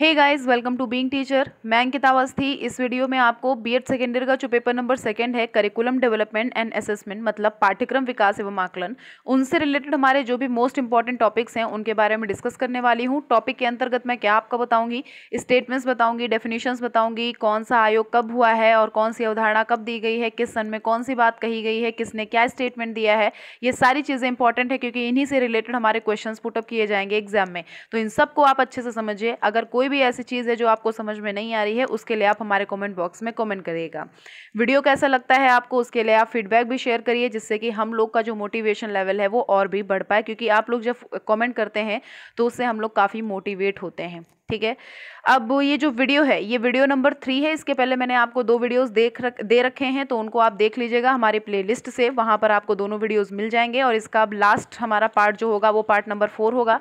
Hey guys welcome to being teacher मैं अंकिता अवस्थी इस video में आपको बीएड ईयर का जो पेपर नंबर सेकंड है करिकुलम डेवलपमेंट एंड असेसमेंट मतलब पाठ्यक्रम विकास एवं आकलन उनसे रिलेटेड हमारे जो भी मोस्ट इंपॉर्टेंट टॉपिक्स हैं उनके बारे में डिस्कस करने वाली हूँ टॉपिक के अंतर्गत मैं क्या आपको बताऊँगी स्टेटमेंट्स बताऊँगी डेफिनेशंस बताऊँगी कौन सा आयोग कब हुआ है और कौन सी अवधारणा कब दी गई है किस सन में कौन सी बात कही गई है किसने क्या स्टेटमेंट दिया है ये सारी चीज़ें इंपॉर्टेंट है क्योंकि इन्हीं से रिलेटेड हमारे क्वेश्चन पुटअप किए जाएंगे एग्जाम में तो इन सबको आप अच्छे से समझिए अगर कोई कोई भी ऐसी चीज़ है जो आपको समझ में नहीं आ रही है उसके लिए आप हमारे कमेंट बॉक्स में कमेंट करिएगा वीडियो कैसा लगता है आपको उसके लिए आप फीडबैक भी शेयर करिए जिससे कि हम लोग का जो मोटिवेशन लेवल है वो और भी बढ़ पाए क्योंकि आप लोग जब कॉमेंट करते हैं तो उससे हम लोग काफ़ी मोटिवेट होते हैं ठीक है अब ये जो वीडियो है ये वीडियो नंबर थ्री है इसके पहले मैंने आपको दो वीडियोस देख रख दे रखे हैं तो उनको आप देख लीजिएगा हमारे प्लेलिस्ट से वहाँ पर आपको दोनों वीडियोस मिल जाएंगे और इसका अब लास्ट हमारा पार्ट जो होगा वो पार्ट नंबर फोर होगा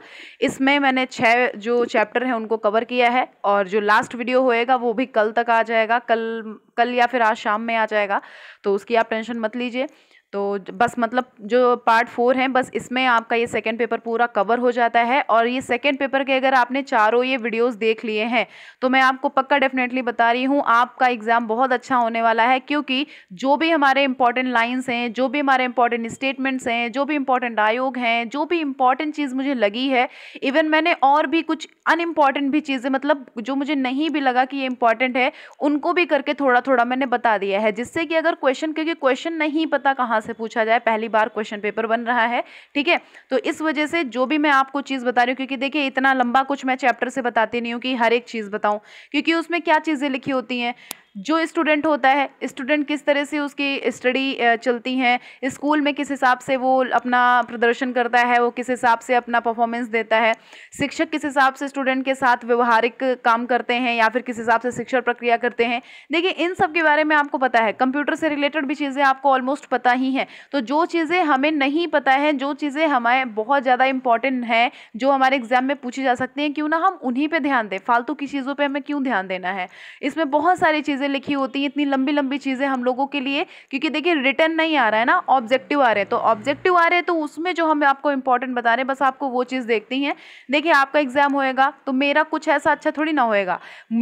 इसमें मैंने छः जो चैप्टर हैं उनको कवर किया है और जो लास्ट वीडियो होएगा वो भी कल तक आ जाएगा कल कल या फिर आज शाम में आ जाएगा तो उसकी आप टेंशन मत लीजिए तो बस मतलब जो पार्ट फोर है बस इसमें आपका ये सेकेंड पेपर पूरा कवर हो जाता है और ये सेकेंड पेपर के अगर आपने चारों ये वीडियोस देख लिए हैं तो मैं आपको पक्का डेफिनेटली बता रही हूँ आपका एग्ज़ाम बहुत अच्छा होने वाला है क्योंकि जो भी हमारे इंपॉर्टेंट लाइन्स हैं जो भी हमारे इंपॉर्टेंट स्टेटमेंट्स हैं जो भी इंपॉर्टेंट आयोग हैं जो भी इंपॉर्टेंट चीज़ मुझे लगी है इवन मैंने और भी कुछ अनइम्पॉर्टेंट भी चीज़ें मतलब जो मुझे नहीं भी लगा कि ये इंपॉर्टेंट है उनको भी करके थोड़ा थोड़ा मैंने बता दिया है जिससे कि अगर क्वेश्चन क्योंकि क्वेश्चन नहीं पता कहाँ से पूछा जाए पहली बार क्वेश्चन पेपर बन रहा है ठीक है तो इस वजह से जो भी मैं आपको चीज़ बता रही हूँ क्योंकि देखिए इतना लंबा कुछ मैं चैप्टर से बताती नहीं हूँ कि हर एक चीज़ बताऊँ क्योंकि उसमें क्या चीज़ें लिखी होती हैं जो स्टूडेंट होता है स्टूडेंट किस तरह से उसकी स्टडी चलती हैं स्कूल में किस हिसाब से वो अपना प्रदर्शन करता है वो किस हिसाब से अपना परफॉर्मेंस देता है शिक्षक किस हिसाब से स्टूडेंट के साथ व्यवहारिक काम करते हैं या फिर किस हिसाब से शिक्षण प्रक्रिया करते हैं देखिए इन सब के बारे में आपको पता है कंप्यूटर से रिलेटेड भी चीज़ें आपको ऑलमोस्ट पता ही हैं तो जो चीज़ें हमें नहीं पता है जो चीज़ें हमें बहुत ज़्यादा इंपॉर्टेंट हैं जो हमारे एग्जाम में पूछी जा सकती हैं क्यों ना हम उन्हीं पर ध्यान दें फालतू की चीज़ों पर हमें क्यों ध्यान देना है इसमें बहुत सारी चीज़ें चीज़ें लिखी होती हैं इतनी लंबी लंबी चीज़ें हम लोगों के लिए क्योंकि देखिए रिटर्न नहीं आ रहा है ना ऑब्जेक्टिव आ रहे हैं तो ऑब्जेक्टिव आ रहे हैं तो उसमें जो हम आपको इंपॉर्टेंट बता रहे हैं बस आपको वो चीज़ देखती हैं देखिए आपका एग्ज़ाम होएगा तो मेरा कुछ ऐसा अच्छा थोड़ी ना होएगा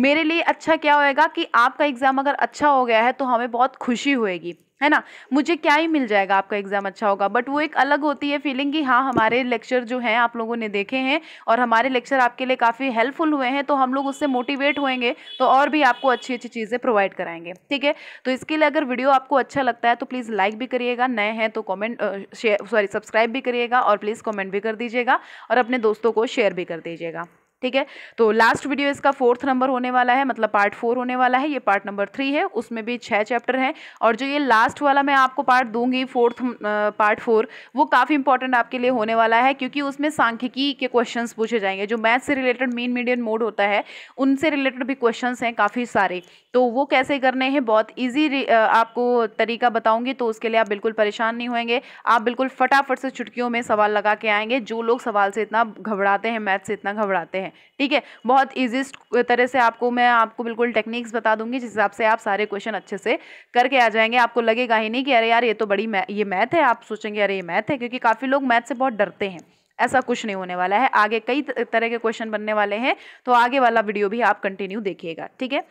मेरे लिए अच्छा क्या होएगा कि आपका एग्ज़ाम अगर अच्छा हो गया है तो हमें बहुत खुशी होएगी है ना मुझे क्या ही मिल जाएगा आपका एग्ज़ाम अच्छा होगा बट वो एक अलग होती है फीलिंग कि हाँ हमारे लेक्चर जो हैं आप लोगों ने देखे हैं और हमारे लेक्चर आपके लिए काफ़ी हेल्पफुल हुए हैं तो हम लोग उससे मोटिवेट होएंगे तो और भी आपको अच्छी अच्छी चीज़ें प्रोवाइड कराएंगे ठीक है तो इसके लिए अगर वीडियो आपको अच्छा लगता है तो प्लीज़ लाइक भी करिएगा नए हैं तो कॉमेंट शेयर सॉरी सब्सक्राइब भी करिएगा और प्लीज़ कॉमेंट भी कर दीजिएगा और अपने दोस्तों को शेयर भी कर दीजिएगा ठीक है तो लास्ट वीडियो इसका फोर्थ नंबर होने वाला है मतलब पार्ट फोर होने वाला है ये पार्ट नंबर थ्री है उसमें भी छः चैप्टर हैं और जो ये लास्ट वाला मैं आपको पार्ट दूंगी फोर्थ पार्ट फोर वो काफ़ी इंपॉर्टेंट आपके लिए होने वाला है क्योंकि उसमें सांख्यिकी के क्वेश्चन पूछे जाएंगे जो मैथ से रिलेटेड मेन मीडियन मोड होता है उनसे रिलेटेड भी क्वेश्चन हैं काफ़ी सारे तो वो कैसे करने हैं बहुत ईजी आपको तरीका बताऊंगी तो उसके लिए आप बिल्कुल परेशान नहीं होंगे आप बिल्कुल फटाफट से चुटकियों में सवाल लगा के आएंगे जो लोग सवाल से इतना घबराते हैं मैथ से इतना घबराते हैं है ठीक है बहुत ईजीस्ट तरह से आपको मैं आपको बिल्कुल टेक्निक्स बता दूंगी जिस हिसाब से आप सारे क्वेश्चन अच्छे से करके आ जाएंगे आपको लगेगा ही नहीं कि अरे यार ये तो बड़ी मै, ये मैथ है आप सोचेंगे अरे ये मैथ है क्योंकि काफ़ी लोग मैथ से बहुत डरते हैं ऐसा कुछ नहीं होने वाला है आगे कई तरह के क्वेश्चन बनने वाले हैं तो आगे वाला वीडियो भी आप कंटिन्यू देखिएगा ठीक है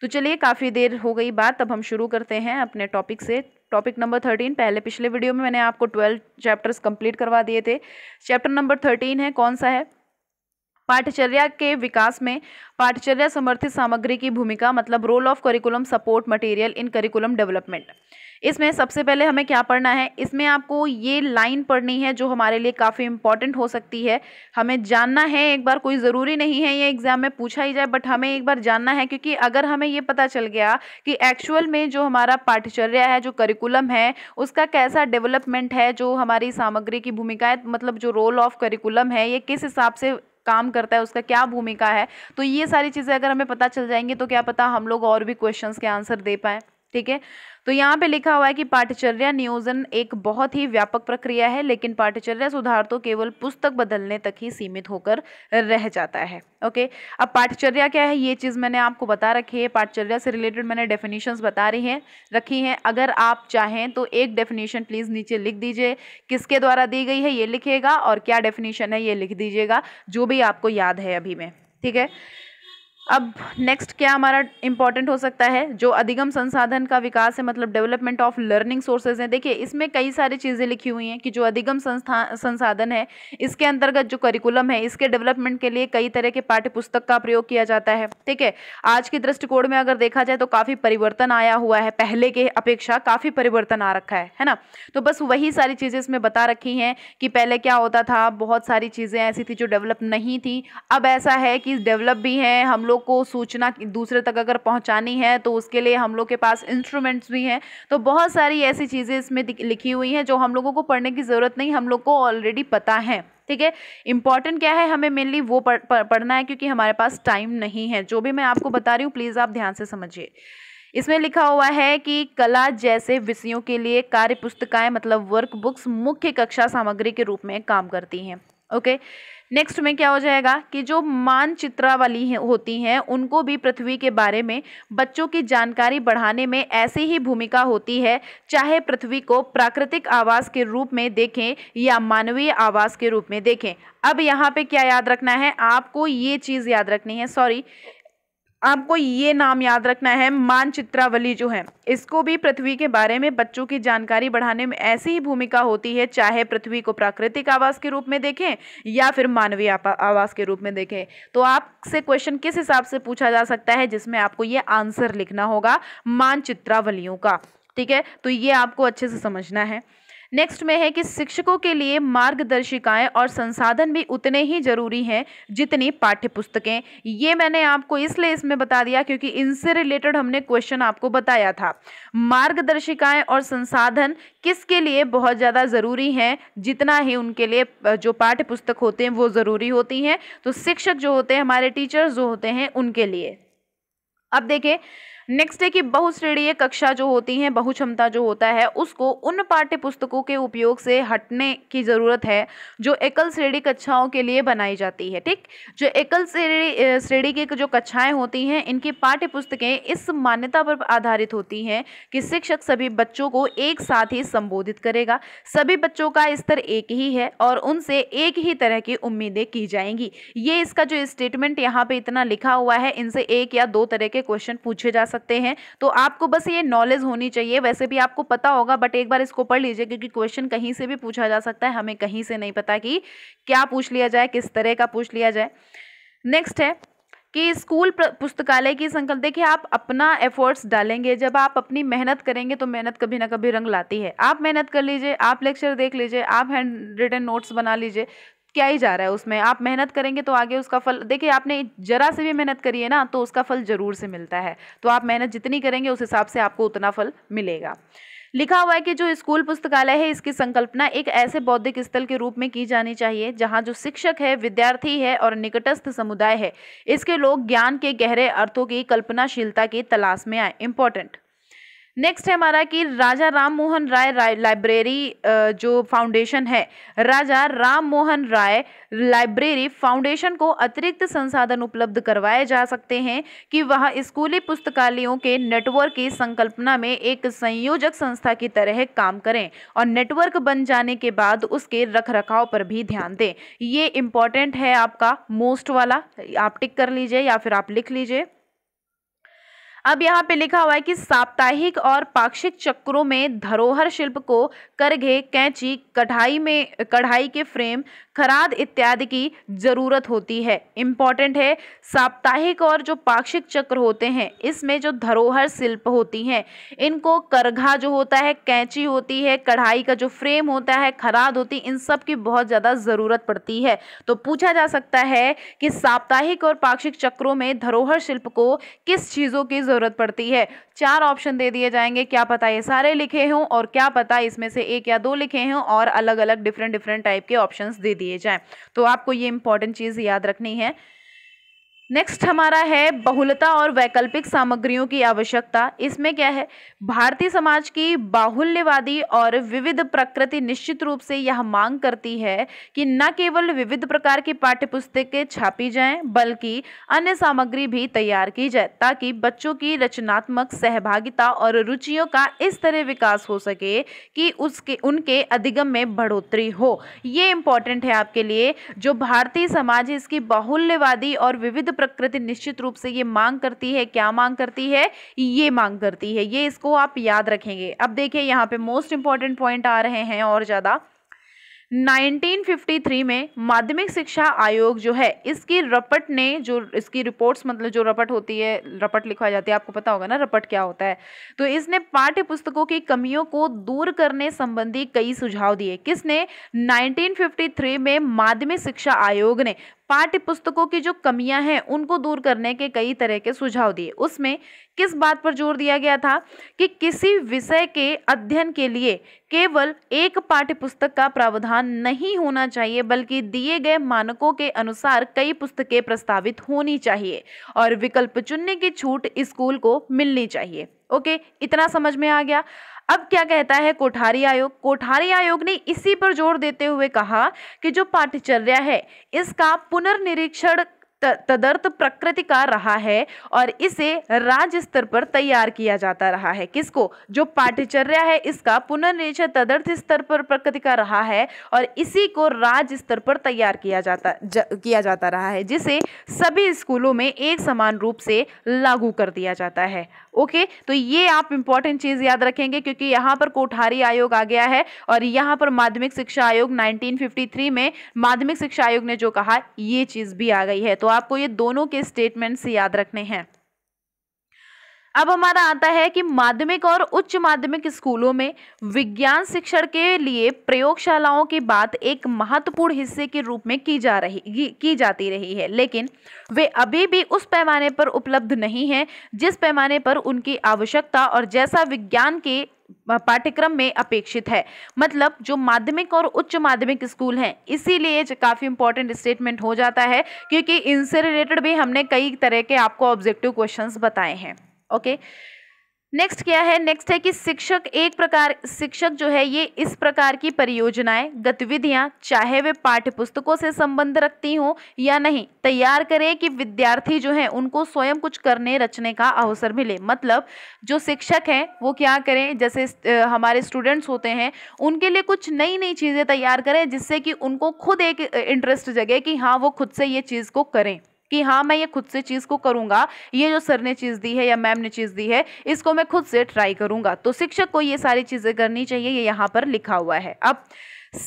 तो चलिए काफ़ी देर हो गई बात अब हम शुरू करते हैं अपने टॉपिक से टॉपिक नंबर थर्टीन पहले पिछले वीडियो में मैंने आपको ट्वेल्व चैप्टर्स कंप्लीट करवा दिए थे चैप्टर नंबर थर्टीन है कौन सा है पाठ्यचर्या के विकास में पाठ्यचर्या समर्थित सामग्री की भूमिका मतलब role of curriculum support material in curriculum development इसमें सबसे पहले हमें क्या पढ़ना है इसमें आपको ये लाइन पढ़नी है जो हमारे लिए काफ़ी इंपॉर्टेंट हो सकती है हमें जानना है एक बार कोई ज़रूरी नहीं है ये एग्ज़ाम में पूछा ही जाए बट हमें एक बार जानना है क्योंकि अगर हमें ये पता चल गया कि एक्चुअल में जो हमारा पाठ्यचर्या है जो करिकुलम है उसका कैसा डेवलपमेंट है जो हमारी सामग्री की भूमिका है मतलब जो रोल ऑफ करिकुलम है ये किस हिसाब से काम करता है उसका क्या भूमिका है तो ये सारी चीज़ें अगर हमें पता चल जाएंगी तो क्या पता हम लोग और भी क्वेश्चन के आंसर दे पाएँ ठीक है तो यहाँ पे लिखा हुआ है कि पाठचर्या नियोजन एक बहुत ही व्यापक प्रक्रिया है लेकिन पाठचर्या सुधार तो केवल पुस्तक बदलने तक ही सीमित होकर रह जाता है ओके अब पाठचर्या क्या है ये चीज़ मैंने आपको बता रखी है पाठचर्या से रिलेटेड मैंने डेफिनेशंस बता रही हैं रखी हैं अगर आप चाहें तो एक डेफिनेशन प्लीज़ नीचे लिख दीजिए किसके द्वारा दी गई है ये लिखिएगा और क्या डेफिनेशन है ये लिख दीजिएगा जो भी आपको याद है अभी में ठीक है अब नेक्स्ट क्या हमारा इम्पॉर्टेंट हो सकता है जो अधिगम संसाधन का विकास है मतलब डेवलपमेंट ऑफ लर्निंग सोर्सेज हैं देखिए इसमें कई सारी चीज़ें लिखी हुई हैं कि जो अधिगम संस्था संसाधन है इसके अंतर्गत जो करिकुलम है इसके डेवलपमेंट के लिए कई तरह के पाठ्य पुस्तक का प्रयोग किया जाता है ठीक है आज के दृष्टिकोण में अगर देखा जाए तो काफ़ी परिवर्तन आया हुआ है पहले के अपेक्षा काफ़ी परिवर्तन आ रखा है है ना तो बस वही सारी चीज़ें इसमें बता रखी हैं कि पहले क्या होता था बहुत सारी चीज़ें ऐसी थी जो डेवलप नहीं थी अब ऐसा है कि डेवलप भी हैं हम लोग लोग को सूचना दूसरे तक अगर पहुंचानी है तो उसके लिए हम लोग के पास इंस्ट्रूमेंट्स भी हैं तो बहुत सारी ऐसी चीज़ें इसमें लिखी हुई हैं जो हम लोगों को पढ़ने की ज़रूरत नहीं हम लोग को ऑलरेडी पता है ठीक है इंपॉर्टेंट क्या है हमें मेनली वो पढ़, पढ़ना है क्योंकि हमारे पास टाइम नहीं है जो भी मैं आपको बता रही हूँ प्लीज़ आप ध्यान से समझिए इसमें लिखा हुआ है कि कला जैसे विषयों के लिए कार्य पुस्तकाएँ मतलब वर्क बुक्स मुख्य कक्षा सामग्री के रूप में काम करती हैं ओके okay? नेक्स्ट में क्या हो जाएगा कि जो मानचित्रा वाली है, होती हैं उनको भी पृथ्वी के बारे में बच्चों की जानकारी बढ़ाने में ऐसी ही भूमिका होती है चाहे पृथ्वी को प्राकृतिक आवास के रूप में देखें या मानवीय आवास के रूप में देखें अब यहाँ पे क्या याद रखना है आपको ये चीज़ याद रखनी है सॉरी आपको ये नाम याद रखना है मानचित्रावली जो है इसको भी पृथ्वी के बारे में बच्चों की जानकारी बढ़ाने में ऐसी ही भूमिका होती है चाहे पृथ्वी को प्राकृतिक आवास के रूप में देखें या फिर मानवीय आवास के रूप में देखें तो आपसे क्वेश्चन किस हिसाब से पूछा जा सकता है जिसमें आपको ये आंसर लिखना होगा मानचित्रावलियों का ठीक है तो ये आपको अच्छे से समझना है नेक्स्ट में है कि शिक्षकों के लिए मार्गदर्शिकाएं और संसाधन भी उतने ही जरूरी हैं जितनी पाठ्य पुस्तकें ये मैंने आपको इसलिए इसमें बता दिया क्योंकि इनसे रिलेटेड हमने क्वेश्चन आपको बताया था मार्गदर्शिकाएं और संसाधन किसके लिए बहुत ज़्यादा ज़रूरी हैं जितना ही उनके लिए जो पाठ्य पुस्तक होते हैं वो ज़रूरी होती हैं तो शिक्षक जो होते हैं हमारे टीचर्स जो होते हैं उनके लिए अब देखें नेक्स्ट है कि बहुश्रेणीय कक्षा जो होती है बहु क्षमता जो होता है उसको उन पाठ्य पुस्तकों के उपयोग से हटने की ज़रूरत है जो एकल श्रेणी कक्षाओं के लिए बनाई जाती है ठीक जो एकल श्रेणी श्रेणी की जो कक्षाएं होती हैं इनकी पाठ्य पुस्तकें इस मान्यता पर आधारित होती हैं कि शिक्षक सभी बच्चों को एक साथ ही संबोधित करेगा सभी बच्चों का स्तर एक ही है और उनसे एक ही तरह की उम्मीदें की जाएंगी ये इसका जो स्टेटमेंट यहाँ पर इतना लिखा हुआ है इनसे एक या दो तरह के क्वेश्चन पूछे जा सकते सकते हैं तो आपको बस ये नॉलेज होनी चाहिए वैसे भी आपको पता होगा बट एक बार इसको पढ़ लीजिए क्योंकि क्वेश्चन कहीं से भी पूछा जा सकता है हमें कहीं से नहीं पता कि क्या पूछ लिया जाए किस तरह का पूछ लिया जाए नेक्स्ट है कि स्कूल पुस्तकालय की संकल्प देखिए आप अपना एफर्ट्स डालेंगे जब आप अपनी मेहनत करेंगे तो मेहनत कभी ना कभी रंग लाती है आप मेहनत कर लीजिए आप लेक्चर देख लीजिए आप हैंड रिटन नोट्स बना लीजिए क्या ही जा रहा है उसमें आप मेहनत करेंगे तो आगे उसका फल देखिए आपने जरा से भी मेहनत करी है ना तो उसका फल ज़रूर से मिलता है तो आप मेहनत जितनी करेंगे उस हिसाब से आपको उतना फल मिलेगा लिखा हुआ है कि जो स्कूल पुस्तकालय है इसकी संकल्पना एक ऐसे बौद्धिक स्थल के रूप में की जानी चाहिए जहाँ जो शिक्षक है विद्यार्थी है और निकटस्थ समुदाय है इसके लोग ज्ञान के गहरे अर्थों की कल्पनाशीलता की तलाश में आए इम्पोर्टेंट नेक्स्ट है हमारा कि राजा राम मोहन राय लाइब्रेरी जो फाउंडेशन है राजा राम मोहन राय लाइब्रेरी फाउंडेशन को अतिरिक्त संसाधन उपलब्ध करवाए जा सकते हैं कि वह स्कूली पुस्तकालयों के नेटवर्क की संकल्पना में एक संयोजक संस्था की तरह काम करें और नेटवर्क बन जाने के बाद उसके रखरखाव पर भी ध्यान दें ये इम्पॉर्टेंट है आपका मोस्ट वाला आप टिक कर लीजिए या फिर आप लिख लीजिए अब यहाँ पे लिखा हुआ है कि साप्ताहिक और पाक्षिक चक्रों में धरोहर शिल्प को करघे कैंची कढ़ाई में कढ़ाई के फ्रेम खराद इत्यादि की ज़रूरत होती है इम्पॉर्टेंट है साप्ताहिक और जो पाक्षिक चक्र होते हैं इसमें जो धरोहर शिल्प होती हैं इनको करघा जो होता है कैंची होती है कढ़ाई का जो फ्रेम होता है खराद होती इन सब की बहुत ज़्यादा ज़रूरत पड़ती है तो पूछा जा सकता है कि साप्ताहिक और पाक्षिक चक्रों में धरोहर शिल्प को किस चीज़ों की ज़रूरत पड़ती है चार ऑप्शन दे दिए जाएंगे क्या पता ये सारे लिखे हों और क्या पता इसमें से एक या दो लिखे हों और अलग अलग डिफरेंट डिफरेंट टाइप के ऑप्शन दे दिए दिए जाएँ तो आपको ये इंपॉर्टेंट चीज़ याद रखनी है नेक्स्ट हमारा है बहुलता और वैकल्पिक सामग्रियों की आवश्यकता इसमें क्या है भारतीय समाज की बाहुल्यवादी और विविध प्रकृति निश्चित रूप से यह मांग करती है कि न केवल विविध प्रकार की पाठ्य पुस्तकें छापी जाएं बल्कि अन्य सामग्री भी तैयार की जाए ताकि बच्चों की रचनात्मक सहभागिता और रुचियों का इस तरह विकास हो सके कि उसके उनके अधिगम में बढ़ोतरी हो ये इम्पॉर्टेंट है आपके लिए जो भारतीय समाज इसकी बाहुल्यवादी और विविध प्रकृति निश्चित रूप से ये मांग करती है क्या मांग करती है ये मांग करती है ये इसको आप याद रखेंगे अब देखिए यहाँ पे मोस्ट इंपॉर्टेंट पॉइंट आ रहे हैं और ज़्यादा 1953 में माध्यमिक शिक्षा आयोग जो है इसकी रपट ने जो इसकी रिपोर्ट्स मतलब जो रपट होती है रपट लिखवाई जाती है आपको पता होगा ना रपट क्या होता है तो इसने पाठ्य पुस्तकों की कमियों को दूर करने संबंधी कई सुझाव दिए किसने 1953 में माध्यमिक शिक्षा आयोग ने पाठ्य पुस्तकों की जो कमियां हैं उनको दूर करने के कई तरह के सुझाव दिए उसमें किस बात पर जोर दिया गया था कि किसी विषय के अध्ययन के लिए केवल एक पाठ्य पुस्तक का प्रावधान नहीं होना चाहिए बल्कि दिए गए मानकों के अनुसार कई पुस्तकें प्रस्तावित होनी चाहिए और विकल्प चुनने की छूट स्कूल को मिलनी चाहिए ओके इतना समझ में आ गया अब क्या कहता है कोठारी आयोग कोठारी आयोग ने इसी पर जोर देते हुए कहा कि जो पाठ्यचर्या है इसका पुनर्निरीक्षण तदर्थ प्रकृति का रहा है और इसे राज्य स्तर पर तैयार किया जाता रहा है किसको जो पाठ्यचर्या है इसका पुनर्निरीक्षण तदर्थ स्तर पर प्रकृति का रहा है और इसी को राज्य स्तर पर तैयार किया जाता ज, किया जाता रहा है जिसे सभी स्कूलों में एक समान रूप से लागू कर दिया जाता है ओके तो ये आप इंपॉर्टेंट चीज़ याद रखेंगे क्योंकि यहां पर कोठारी आयोग आ गया है और यहाँ पर माध्यमिक शिक्षा आयोग 1953 में माध्यमिक शिक्षा आयोग ने जो कहा ये चीज़ भी आ गई है तो आपको ये दोनों के स्टेटमेंट्स याद रखने हैं अब हमारा आता है कि माध्यमिक और उच्च माध्यमिक स्कूलों में विज्ञान शिक्षण के लिए प्रयोगशालाओं की बात एक महत्वपूर्ण हिस्से के रूप में की जा रही की जाती रही है लेकिन वे अभी भी उस पैमाने पर उपलब्ध नहीं हैं जिस पैमाने पर उनकी आवश्यकता और जैसा विज्ञान के पाठ्यक्रम में अपेक्षित है मतलब जो माध्यमिक और उच्च माध्यमिक स्कूल हैं इसीलिए काफ़ी इंपॉर्टेंट स्टेटमेंट हो जाता है क्योंकि इनसे रिलेटेड भी हमने कई तरह के आपको ऑब्जेक्टिव क्वेश्चंस बताए हैं ओके नेक्स्ट क्या है नेक्स्ट है कि शिक्षक एक प्रकार शिक्षक जो है ये इस प्रकार की परियोजनाएं गतिविधियां चाहे वे पाठ्य पुस्तकों से संबंध रखती हों या नहीं तैयार करें कि विद्यार्थी जो हैं उनको स्वयं कुछ करने रचने का अवसर मिले मतलब जो शिक्षक हैं वो क्या करें जैसे हमारे स्टूडेंट्स होते हैं उनके लिए कुछ नई नई चीज़ें तैयार करें जिससे कि उनको खुद एक इंटरेस्ट जगे कि हाँ वो खुद से ये चीज़ को करें कि हाँ मैं ये खुद से चीज़ को करूँगा ये जो सर ने चीज़ दी है या मैम ने चीज़ दी है इसको मैं खुद से ट्राई करूँगा तो शिक्षक को ये सारी चीज़ें करनी चाहिए ये यहाँ पर लिखा हुआ है अब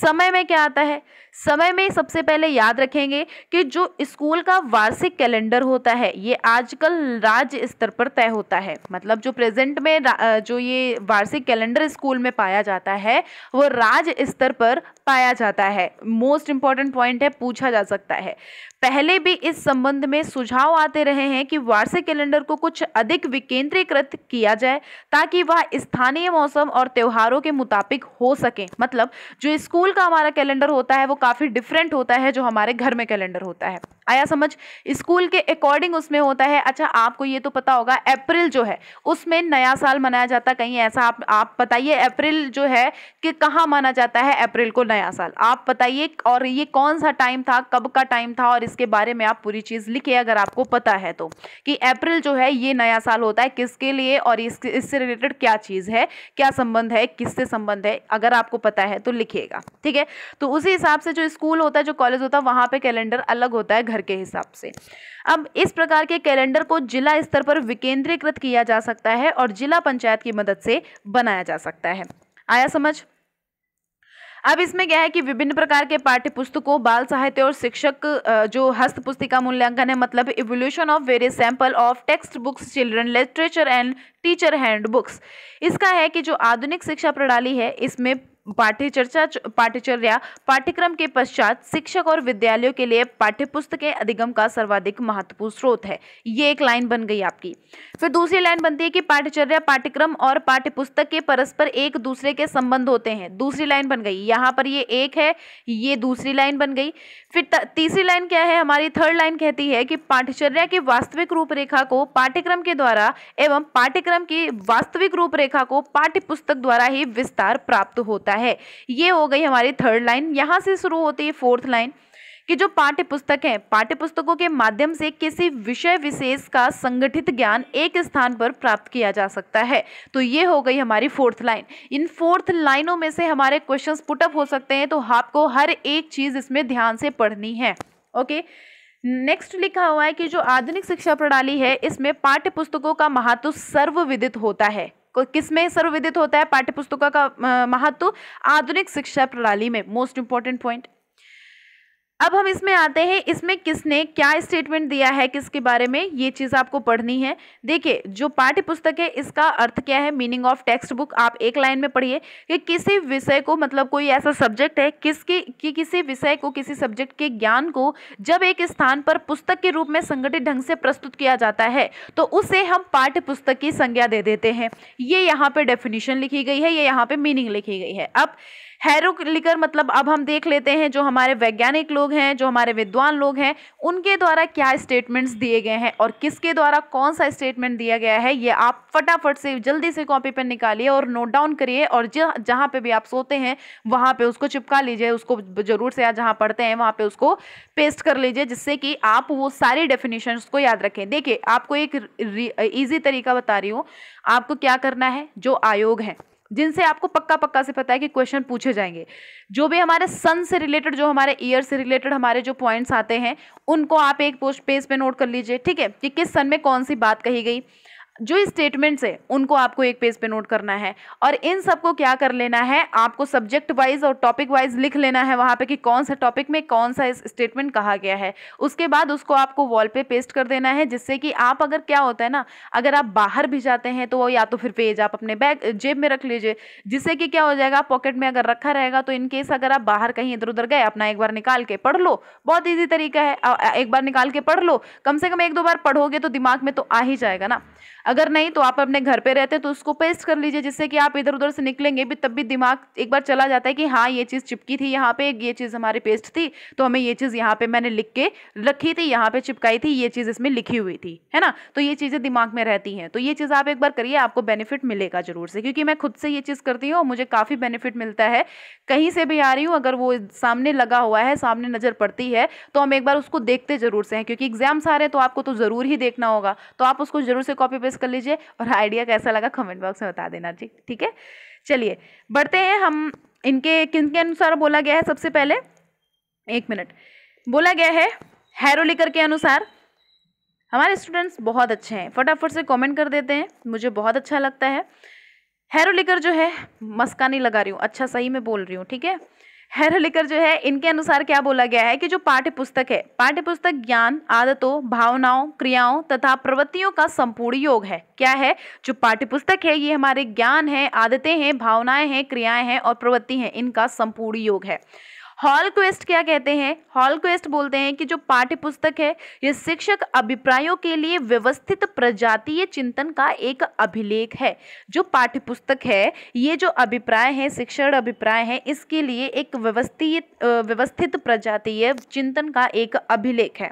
समय में क्या आता है समय में सबसे पहले याद रखेंगे कि जो स्कूल का वार्षिक कैलेंडर होता है ये आजकल राज्य स्तर पर तय होता है मतलब जो प्रेजेंट में जो ये वार्षिक कैलेंडर स्कूल में पाया जाता है वो राज्य स्तर पर पाया जाता है मोस्ट इम्पॉर्टेंट पॉइंट है पूछा जा सकता है पहले भी इस संबंध में सुझाव आते रहे हैं कि वार्षिक कैलेंडर को कुछ अधिक विकेंद्रीकृत किया जाए ताकि वह स्थानीय मौसम और त्योहारों के मुताबिक हो सके मतलब जो स्कूल का हमारा कैलेंडर होता है वो काफ़ी डिफरेंट होता है जो हमारे घर में कैलेंडर होता है आया समझ स्कूल के अकॉर्डिंग उसमें होता है अच्छा आपको ये तो पता होगा अप्रैल जो है उसमें नया साल मनाया जाता कहीं ऐसा आप आप बताइए अप्रैल जो है कि कहाँ माना जाता है अप्रैल को नया साल आप बताइए और ये कौन सा टाइम था कब का टाइम था और इसके बारे में आप पूरी चीज़ लिखिए अगर आपको पता है तो कि अप्रैल जो है ये नया साल होता है किसके लिए और इस इससे रिलेटेड क्या चीज़ है क्या संबंध है किससे संबंध है अगर आपको पता है तो लिखिएगा ठीक है तो उसी हिसाब से जो स्कूल होता है जो कॉलेज होता है वहाँ पर कैलेंडर अलग होता है घर घर के हिसाब से अब इस प्रकार के कैलेंडर को जिला स्तर पर विकेंद्रीकृत किया जा सकता है और जिला पंचायत की मदद से बनाया जा सकता है आया समझ अब इसमें क्या है कि विभिन्न प्रकार के पाठ्य पुस्तकों बाल साहित्य और शिक्षक जो हस्त पुस्तिका मूल्यांकन है मतलब evolution of various sample of text books children literature and teacher hand books इसका है कि जो आधुनिक शिक्षा प्रणाली है इसमें पाठ्यचर्चा पाठ्यचर्या पाठ्यक्रम के पश्चात शिक्षक और विद्यालयों के लिए पाठ्यपुस्तकें अधिगम का सर्वाधिक महत्वपूर्ण स्रोत है ये एक लाइन बन गई आपकी फिर दूसरी लाइन बनती है कि पाठ्यचर्या पाठ्यक्रम और पाठ्यपुस्तक के परस्पर एक दूसरे के संबंध होते हैं दूसरी लाइन बन गई यहाँ पर ये एक है ये दूसरी लाइन बन गई फिर तीसरी लाइन क्या है हमारी थर्ड लाइन कहती है कि पाठ्यचर्या की वास्तविक रूपरेखा को पाठ्यक्रम के द्वारा एवं पाठ्यक्रम की वास्तविक रूपरेखा को पाठ्य पुस्तक द्वारा ही विस्तार प्राप्त होता है ये हो गई हमारी थर्ड लाइन यहाँ से शुरू होती है फोर्थ लाइन कि जो पाठ्य पुस्तक है पाठ्य पुस्तकों के माध्यम से किसी विषय विशेष का संगठित ज्ञान एक स्थान पर प्राप्त किया जा सकता है तो ये हो गई हमारी फोर्थ लाइन इन फोर्थ लाइनों में से हमारे क्वेश्चन पुटअप हो सकते हैं तो आपको हर एक चीज इसमें ध्यान से पढ़नी है ओके नेक्स्ट लिखा हुआ है कि जो आधुनिक शिक्षा प्रणाली है इसमें पाठ्य पुस्तकों का महत्व सर्वविदित होता है किसमें सर्वविदित होता है पाठ्य पुस्तकों का महत्व आधुनिक शिक्षा प्रणाली में मोस्ट इंपॉर्टेंट पॉइंट अब हम इसमें आते हैं इसमें किसने क्या स्टेटमेंट दिया है किसके बारे में ये चीज़ आपको पढ़नी है देखिए जो पाठ्य पुस्तक है इसका अर्थ क्या है मीनिंग ऑफ टेक्स्ट बुक आप एक लाइन में पढ़िए कि किसी विषय को मतलब कोई ऐसा सब्जेक्ट है किसके कि किसी विषय को किसी सब्जेक्ट के ज्ञान को जब एक स्थान पर पुस्तक के रूप में संगठित ढंग से प्रस्तुत किया जाता है तो उसे हम पाठ्य पुस्तक की संज्ञा दे देते हैं ये यहाँ पर डेफिनेशन लिखी गई है ये यहाँ पर मीनिंग लिखी गई है अब हैरो लिकर मतलब अब हम देख लेते हैं जो हमारे वैज्ञानिक लोग हैं जो हमारे विद्वान लोग हैं उनके द्वारा क्या स्टेटमेंट्स दिए गए हैं और किसके द्वारा कौन सा स्टेटमेंट दिया गया है ये आप फटाफट से जल्दी से कॉपी पर निकालिए और नोट डाउन करिए और जहाँ पर भी आप सोते हैं वहाँ पर उसको चिपका लीजिए उसको ज़रूर से जहाँ पढ़ते हैं वहाँ पर पे उसको पेस्ट कर लीजिए जिससे कि आप वो सारी डेफिनेशन को याद रखें देखिए आपको एक ईजी तरीका बता रही हूँ आपको क्या करना है जो आयोग है जिनसे आपको पक्का पक्का से पता है कि क्वेश्चन पूछे जाएंगे जो भी हमारे सन से रिलेटेड जो हमारे ईयर से रिलेटेड हमारे जो पॉइंट्स आते हैं उनको आप एक पोस्ट पेज पे नोट कर लीजिए ठीक है कि किस सन में कौन सी बात कही गई जो स्टेटमेंट्स है उनको आपको एक पेज पे नोट करना है और इन सबको क्या कर लेना है आपको सब्जेक्ट वाइज और टॉपिक वाइज लिख लेना है वहाँ पे कि कौन सा टॉपिक में कौन सा स्टेटमेंट कहा गया है उसके बाद उसको आपको वॉल पे पेस्ट कर देना है जिससे कि आप अगर क्या होता है ना अगर आप बाहर भी जाते हैं तो या तो फिर पेज आप अपने बैग जेब में रख लीजिए जिससे कि क्या हो जाएगा पॉकेट में अगर रखा रहेगा तो इनकेस अगर आप बाहर कहीं इधर उधर गए अपना एक बार निकाल के पढ़ लो बहुत ईजी तरीका है एक बार निकाल के पढ़ लो कम से कम एक दो बार पढ़ोगे तो दिमाग में तो आ ही जाएगा ना अगर नहीं तो आप अपने घर पे रहते हैं तो उसको पेस्ट कर लीजिए जिससे कि आप इधर उधर से निकलेंगे भी तब भी दिमाग एक बार चला जाता है कि हाँ ये चीज़ चिपकी थी यहाँ पे ये चीज़ हमारी पेस्ट थी तो हमें ये चीज़ यहाँ पे मैंने लिख के रखी थी यहाँ पे चिपकाई थी ये चीज़ इसमें लिखी हुई थी है ना तो ये चीज़ें दिमाग में रहती हैं तो ये चीज़ आप एक बार करिए आपको बेनिफिट मिलेगा जरूर से क्योंकि मैं खुद से ये चीज़ करती हूँ मुझे काफ़ी बेनिफिट मिलता है कहीं से भी आ रही हूँ अगर वो सामने लगा हुआ है सामने नज़र पड़ती है तो हम एक बार उसको देखते जरूर से हैं क्योंकि एग्जाम्स आ रहे हैं तो आपको तो ज़रूर ही देखना होगा तो आप उसको जरूर से कॉपी पेस्ट कर लीजिए और आइडिया कैसा लगा कमेंट बॉक्स में बता देना जी ठीक है चलिए बढ़ते हैं हम इनके किन के अनुसार बोला गया है सबसे पहले एक मिनट बोला गया है हैरोलिकर के अनुसार हमारे स्टूडेंट्स बहुत अच्छे हैं फटाफट से कमेंट कर देते हैं मुझे बहुत अच्छा लगता है हैरोलिकर जो है मस्का नहीं लगा रही हूँ अच्छा सही में बोल रही हूँ ठीक है हैरलिकर जो है इनके अनुसार क्या बोला गया है कि जो पाठ्य पुस्तक है पाठ्य पुस्तक ज्ञान आदतों भावनाओं क्रियाओं तथा प्रवृत्तियों का संपूर्ण योग है क्या है जो पाठ्य पुस्तक है ये हमारे ज्ञान है आदतें हैं भावनाएं हैं क्रियाएं हैं और प्रवृत्ति हैं इनका संपूर्ण योग है हॉल क्वेस्ट क्या कहते हैं हॉल क्वेस्ट बोलते हैं कि जो पाठ्य पुस्तक है ये शिक्षक अभिप्रायों के लिए व्यवस्थित प्रजातीय चिंतन का एक अभिलेख है जो पाठ्य पुस्तक है ये जो अभिप्राय है शिक्षण अभिप्राय है इसके लिए एक व्यवस्थित व्यवस्थित प्रजातीय चिंतन का एक अभिलेख है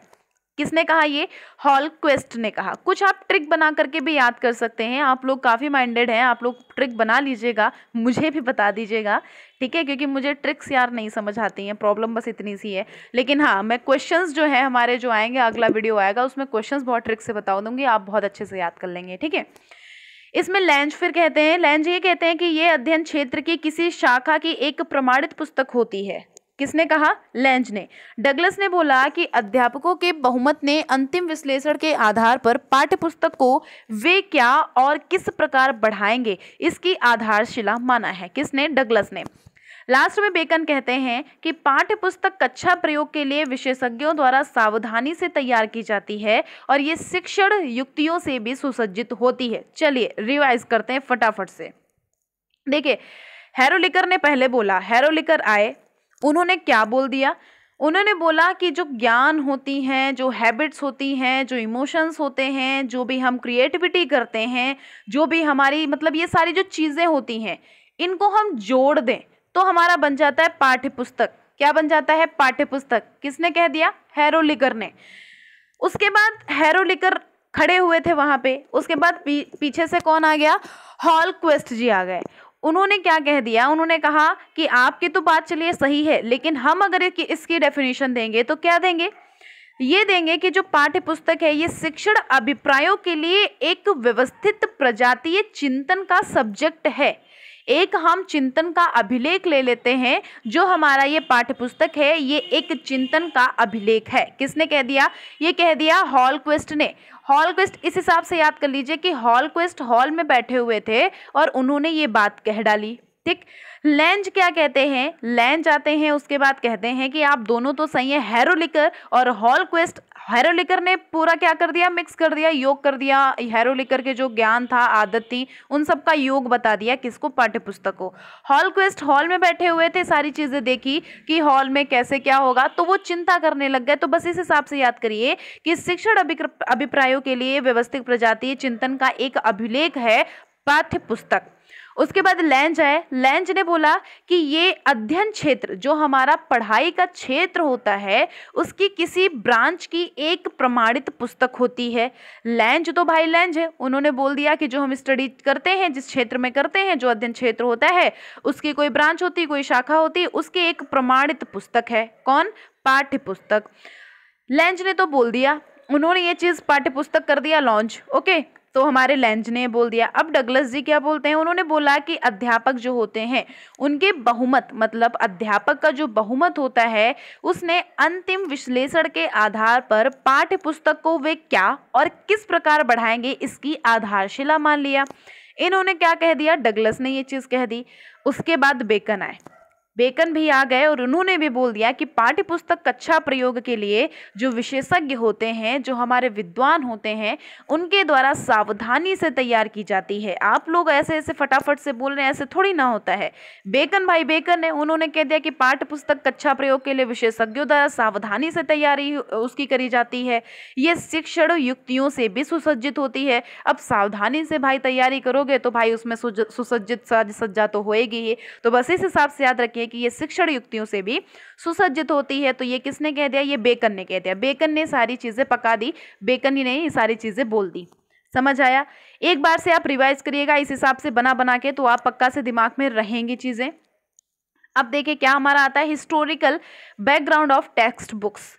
किसने कहा ये हॉल क्वेस्ट ने कहा कुछ आप ट्रिक बना करके भी याद कर सकते हैं आप लोग काफ़ी माइंडेड हैं आप लोग ट्रिक बना लीजिएगा मुझे भी बता दीजिएगा ठीक है क्योंकि मुझे ट्रिक्स यार नहीं समझ आती हैं प्रॉब्लम बस इतनी सी है लेकिन हाँ मैं क्वेश्चंस जो है हमारे जो आएंगे अगला वीडियो आएगा उसमें क्वेश्चन बहुत ट्रिक से बता दूंगी आप बहुत अच्छे से याद कर लेंगे ठीक है इसमें लैंज फिर कहते हैं लैंज ये कहते हैं कि ये अध्ययन क्षेत्र की किसी शाखा की एक प्रमाणित पुस्तक होती है किसने कहा लेंज ने डगलस ने बोला कि अध्यापकों के बहुमत ने अंतिम विश्लेषण के आधार पर पाठ्यपुस्तक को वे क्या और किस प्रकार बढ़ाएंगे इसकी आधारशिला माना है किसने डगलस ने लास्ट में बेकन कहते हैं कि पाठ्यपुस्तक कक्षा प्रयोग के लिए विशेषज्ञों द्वारा सावधानी से तैयार की जाती है और ये शिक्षण युक्तियों से भी सुसज्जित होती है चलिए रिवाइज करते हैं फटाफट से देखिए हैरोलिकर ने पहले बोला हैरोलिकर आए उन्होंने क्या बोल दिया उन्होंने बोला कि जो ज्ञान होती हैं जो हैबिट्स होती हैं जो इमोशंस होते हैं जो भी हम क्रिएटिविटी करते हैं जो भी हमारी मतलब ये सारी जो चीज़ें होती हैं इनको हम जोड़ दें तो हमारा बन जाता है पाठ्य पुस्तक क्या बन जाता है पाठ्य पुस्तक किसने कह दिया हैरोलिकर ने उसके बाद हैरोलिकर खड़े हुए थे वहाँ पे उसके बाद पी, पीछे से कौन आ गया हॉल क्वेस्ट जी आ गए उन्होंने क्या कह दिया उन्होंने कहा कि आपकी तो बात चलिए सही है लेकिन हम अगर इसकी डेफिनेशन देंगे तो क्या देंगे ये देंगे कि जो पाठ्य पुस्तक है ये शिक्षण अभिप्रायों के लिए एक व्यवस्थित प्रजातीय चिंतन का सब्जेक्ट है एक हम चिंतन का अभिलेख ले लेते हैं जो हमारा ये पाठ्य पुस्तक है ये एक चिंतन का अभिलेख है किसने कह दिया ये कह दिया हॉल क्वेस्ट ने हॉल क्वेस्ट इस हिसाब से याद कर लीजिए कि हॉल क्वेस्ट हॉल में बैठे हुए थे और उन्होंने ये बात कह डाली ठीक लेंज क्या कहते हैं लेंज आते हैं उसके बाद कहते हैं कि आप दोनों तो सही है हेरोलिकर और हॉलक्वेस्ट हेरोलिकर ने पूरा क्या कर दिया मिक्स कर दिया योग कर दिया हेरोलिकर के जो ज्ञान था आदत थी उन सब का योग बता दिया किसको पाठ्य पुस्तक को हॉल क्वेस्ट हॉल में बैठे हुए थे सारी चीज़ें देखी कि हॉल में कैसे क्या होगा तो वो चिंता करने लग गए तो बस इस हिसाब से याद करिए कि शिक्षण अभिप्रायों के लिए व्यवस्थित प्रजातीय चिंतन का एक अभिलेख है पाठ्य पुस्तक उसके बाद लैंज आए लैंज ने बोला कि ये अध्ययन क्षेत्र जो हमारा पढ़ाई का क्षेत्र होता है उसकी किसी ब्रांच की एक प्रमाणित पुस्तक होती है लैंज तो भाई लैंज है उन्होंने बोल दिया कि जो हम स्टडी करते हैं जिस क्षेत्र में करते हैं जो अध्ययन क्षेत्र होता है उसकी कोई ब्रांच होती कोई शाखा होती उसकी एक प्रमाणित पुस्तक है कौन पाठ्य पुस्तक लैंज ने तो बोल दिया उन्होंने ये चीज़ पाठ्य पुस्तक कर दिया लॉन्च ओके तो हमारे लेंज ने बोल दिया अब डगलस जी क्या बोलते हैं उन्होंने बोला कि अध्यापक जो होते हैं उनके बहुमत मतलब अध्यापक का जो बहुमत होता है उसने अंतिम विश्लेषण के आधार पर पाठ्य पुस्तक को वे क्या और किस प्रकार बढ़ाएंगे इसकी आधारशिला मान लिया इन्होंने क्या कह दिया डगलस ने ये चीज़ कह दी उसके बाद बेकन आए बेकन भी आ गए और उन्होंने भी बोल दिया कि पाठ्य पुस्तक कक्षा प्रयोग के लिए जो विशेषज्ञ होते हैं जो हमारे विद्वान होते हैं उनके द्वारा सावधानी से तैयार की जाती है आप लोग ऐसे ऐसे फटाफट से बोल रहे हैं ऐसे थोड़ी ना होता है बेकन भाई बेकन है उन्होंने कह दिया कि पाठ्य पुस्तक कक्षा प्रयोग के लिए विशेषज्ञों द्वारा सावधानी से तैयारी उसकी करी जाती है ये शिक्षण युक्तियों से भी सुसज्जित होती है अब सावधानी से भाई तैयारी करोगे तो भाई उसमें सुसज्जित सज्जा तो होएगी ही तो बस इस हिसाब से याद रखिए कि ये शिक्षण युक्तियों से भी सुसज्जित होती है तो ये किसने कह दिया ये बेकन ने कह दिया बेकन ने सारी चीज़ें पका दी बेकन ही नहीं ये सारी चीज़ें बोल दी समझ आया एक बार से आप रिवाइज करिएगा इस हिसाब से बना बना के तो आप पक्का से दिमाग में रहेंगी चीज़ें अब देखिए क्या हमारा आता है historical background of text books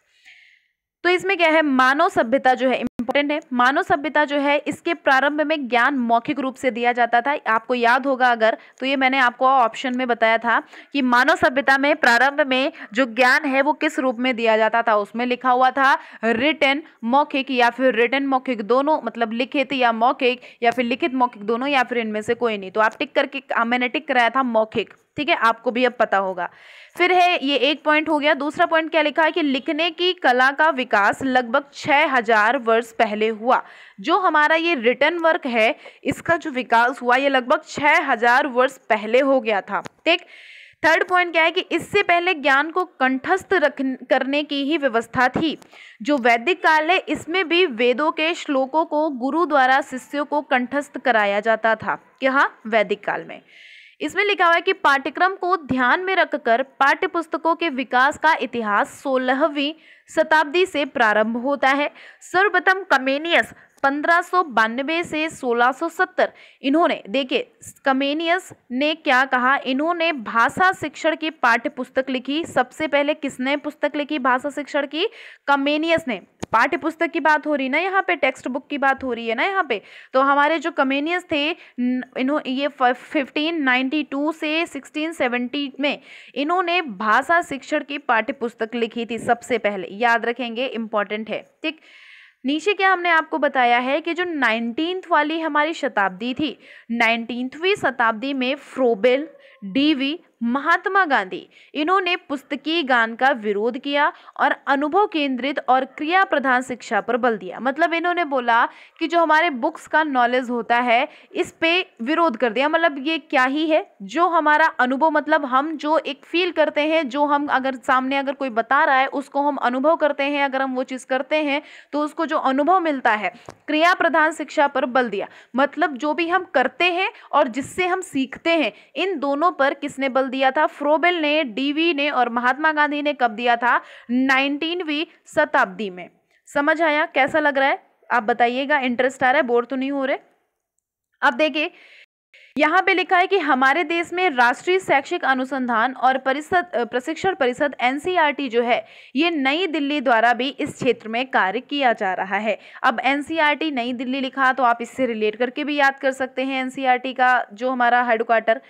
तो इसमें क्या है मानव सभ्यता जो है इंपॉर्टेंट है मानव सभ्यता जो है इसके प्रारंभ में ज्ञान मौखिक रूप से दिया जाता था आपको याद होगा अगर तो ये मैंने आपको ऑप्शन में बताया था कि मानव सभ्यता में प्रारंभ में जो ज्ञान है वो किस रूप में दिया जाता था उसमें लिखा हुआ था रिटर्न मौखिक या फिर रिटर्न मौखिक दोनों मतलब लिखित या मौखिक या फिर लिखित मौखिक दोनों या फिर इनमें से कोई नहीं तो आप टिक करके मैंने टिक कराया था मौखिक ठीक है आपको भी अब पता होगा फिर है ये एक पॉइंट हो गया दूसरा पॉइंट क्या लिखा है कि लिखने की कला का विकास लगभग छह हजार वर्ष पहले हुआ जो हमारा ये रिटर्न वर्क है इसका जो विकास हुआ ये लगभग छः हजार वर्ष पहले हो गया था ठीक थर्ड पॉइंट क्या है कि इससे पहले ज्ञान को कंठस्थ रख करने की ही व्यवस्था थी जो वैदिक काल है इसमें भी वेदों के श्लोकों को गुरु द्वारा शिष्यों को कंठस्थ कराया जाता था कि हाँ वैदिक काल में इसमें लिखा हुआ है कि पाठ्यक्रम को ध्यान में रखकर पाठ्य पुस्तकों के विकास का इतिहास सोलहवीं शताब्दी से प्रारंभ होता है सर्वप्रथम कमेनियस पंद्रह से 1670 इन्होंने देखिए कमेनियस ने क्या कहा इन्होंने भाषा शिक्षण की पाठ्य पुस्तक लिखी सबसे पहले किसने पुस्तक लिखी भाषा शिक्षण की कमेनियस ने पाठ्य पुस्तक की बात हो रही ना यहाँ पे टेक्स्ट बुक की बात हो रही है ना यहाँ पे तो हमारे जो कमेनियस थे इन्हों ये 1592 से 1670 में इन्होंने भाषा शिक्षण की पाठ्य पुस्तक लिखी थी सबसे पहले याद रखेंगे इंपॉर्टेंट है ठीक नीचे क्या हमने आपको बताया है कि जो नाइनटीन्थ वाली हमारी शताब्दी थी नाइनटीन्थवीं शताब्दी में फ्रोबेल डीवी महात्मा गांधी इन्होंने पुस्तकीय गान का विरोध किया और अनुभव केंद्रित और क्रिया प्रधान शिक्षा पर बल दिया मतलब इन्होंने बोला कि जो हमारे बुक्स का नॉलेज होता है इस पे विरोध कर दिया मतलब ये क्या ही है जो हमारा अनुभव मतलब हम जो एक फील करते हैं जो हम अगर सामने अगर कोई बता रहा है उसको हम अनुभव करते हैं अगर हम वो चीज़ करते हैं तो उसको जो अनुभव मिलता है क्रिया प्रधान शिक्षा पर बल दिया मतलब जो भी हम करते हैं और जिससे हम सीखते हैं इन दोनों दोनों पर किसने बल दिया था फ्रोबेल ने डीवी ने और महात्मा गांधी ने कब दिया था नाइनटीनवीं शताब्दी में समझ आया कैसा लग रहा है आप बताइएगा इंटरेस्ट आ रहा है बोर तो नहीं हो रहे अब देखिए यहाँ पे लिखा है कि हमारे देश में राष्ट्रीय शैक्षिक अनुसंधान और परिषद प्रशिक्षण परिषद एनसीईआरटी e जो है ये नई दिल्ली द्वारा भी इस क्षेत्र में कार्य किया जा रहा है अब एनसीईआरटी e नई दिल्ली लिखा तो आप इससे रिलेट करके भी याद कर सकते हैं एनसीईआरटी e का जो हमारा हेडक्वार्टर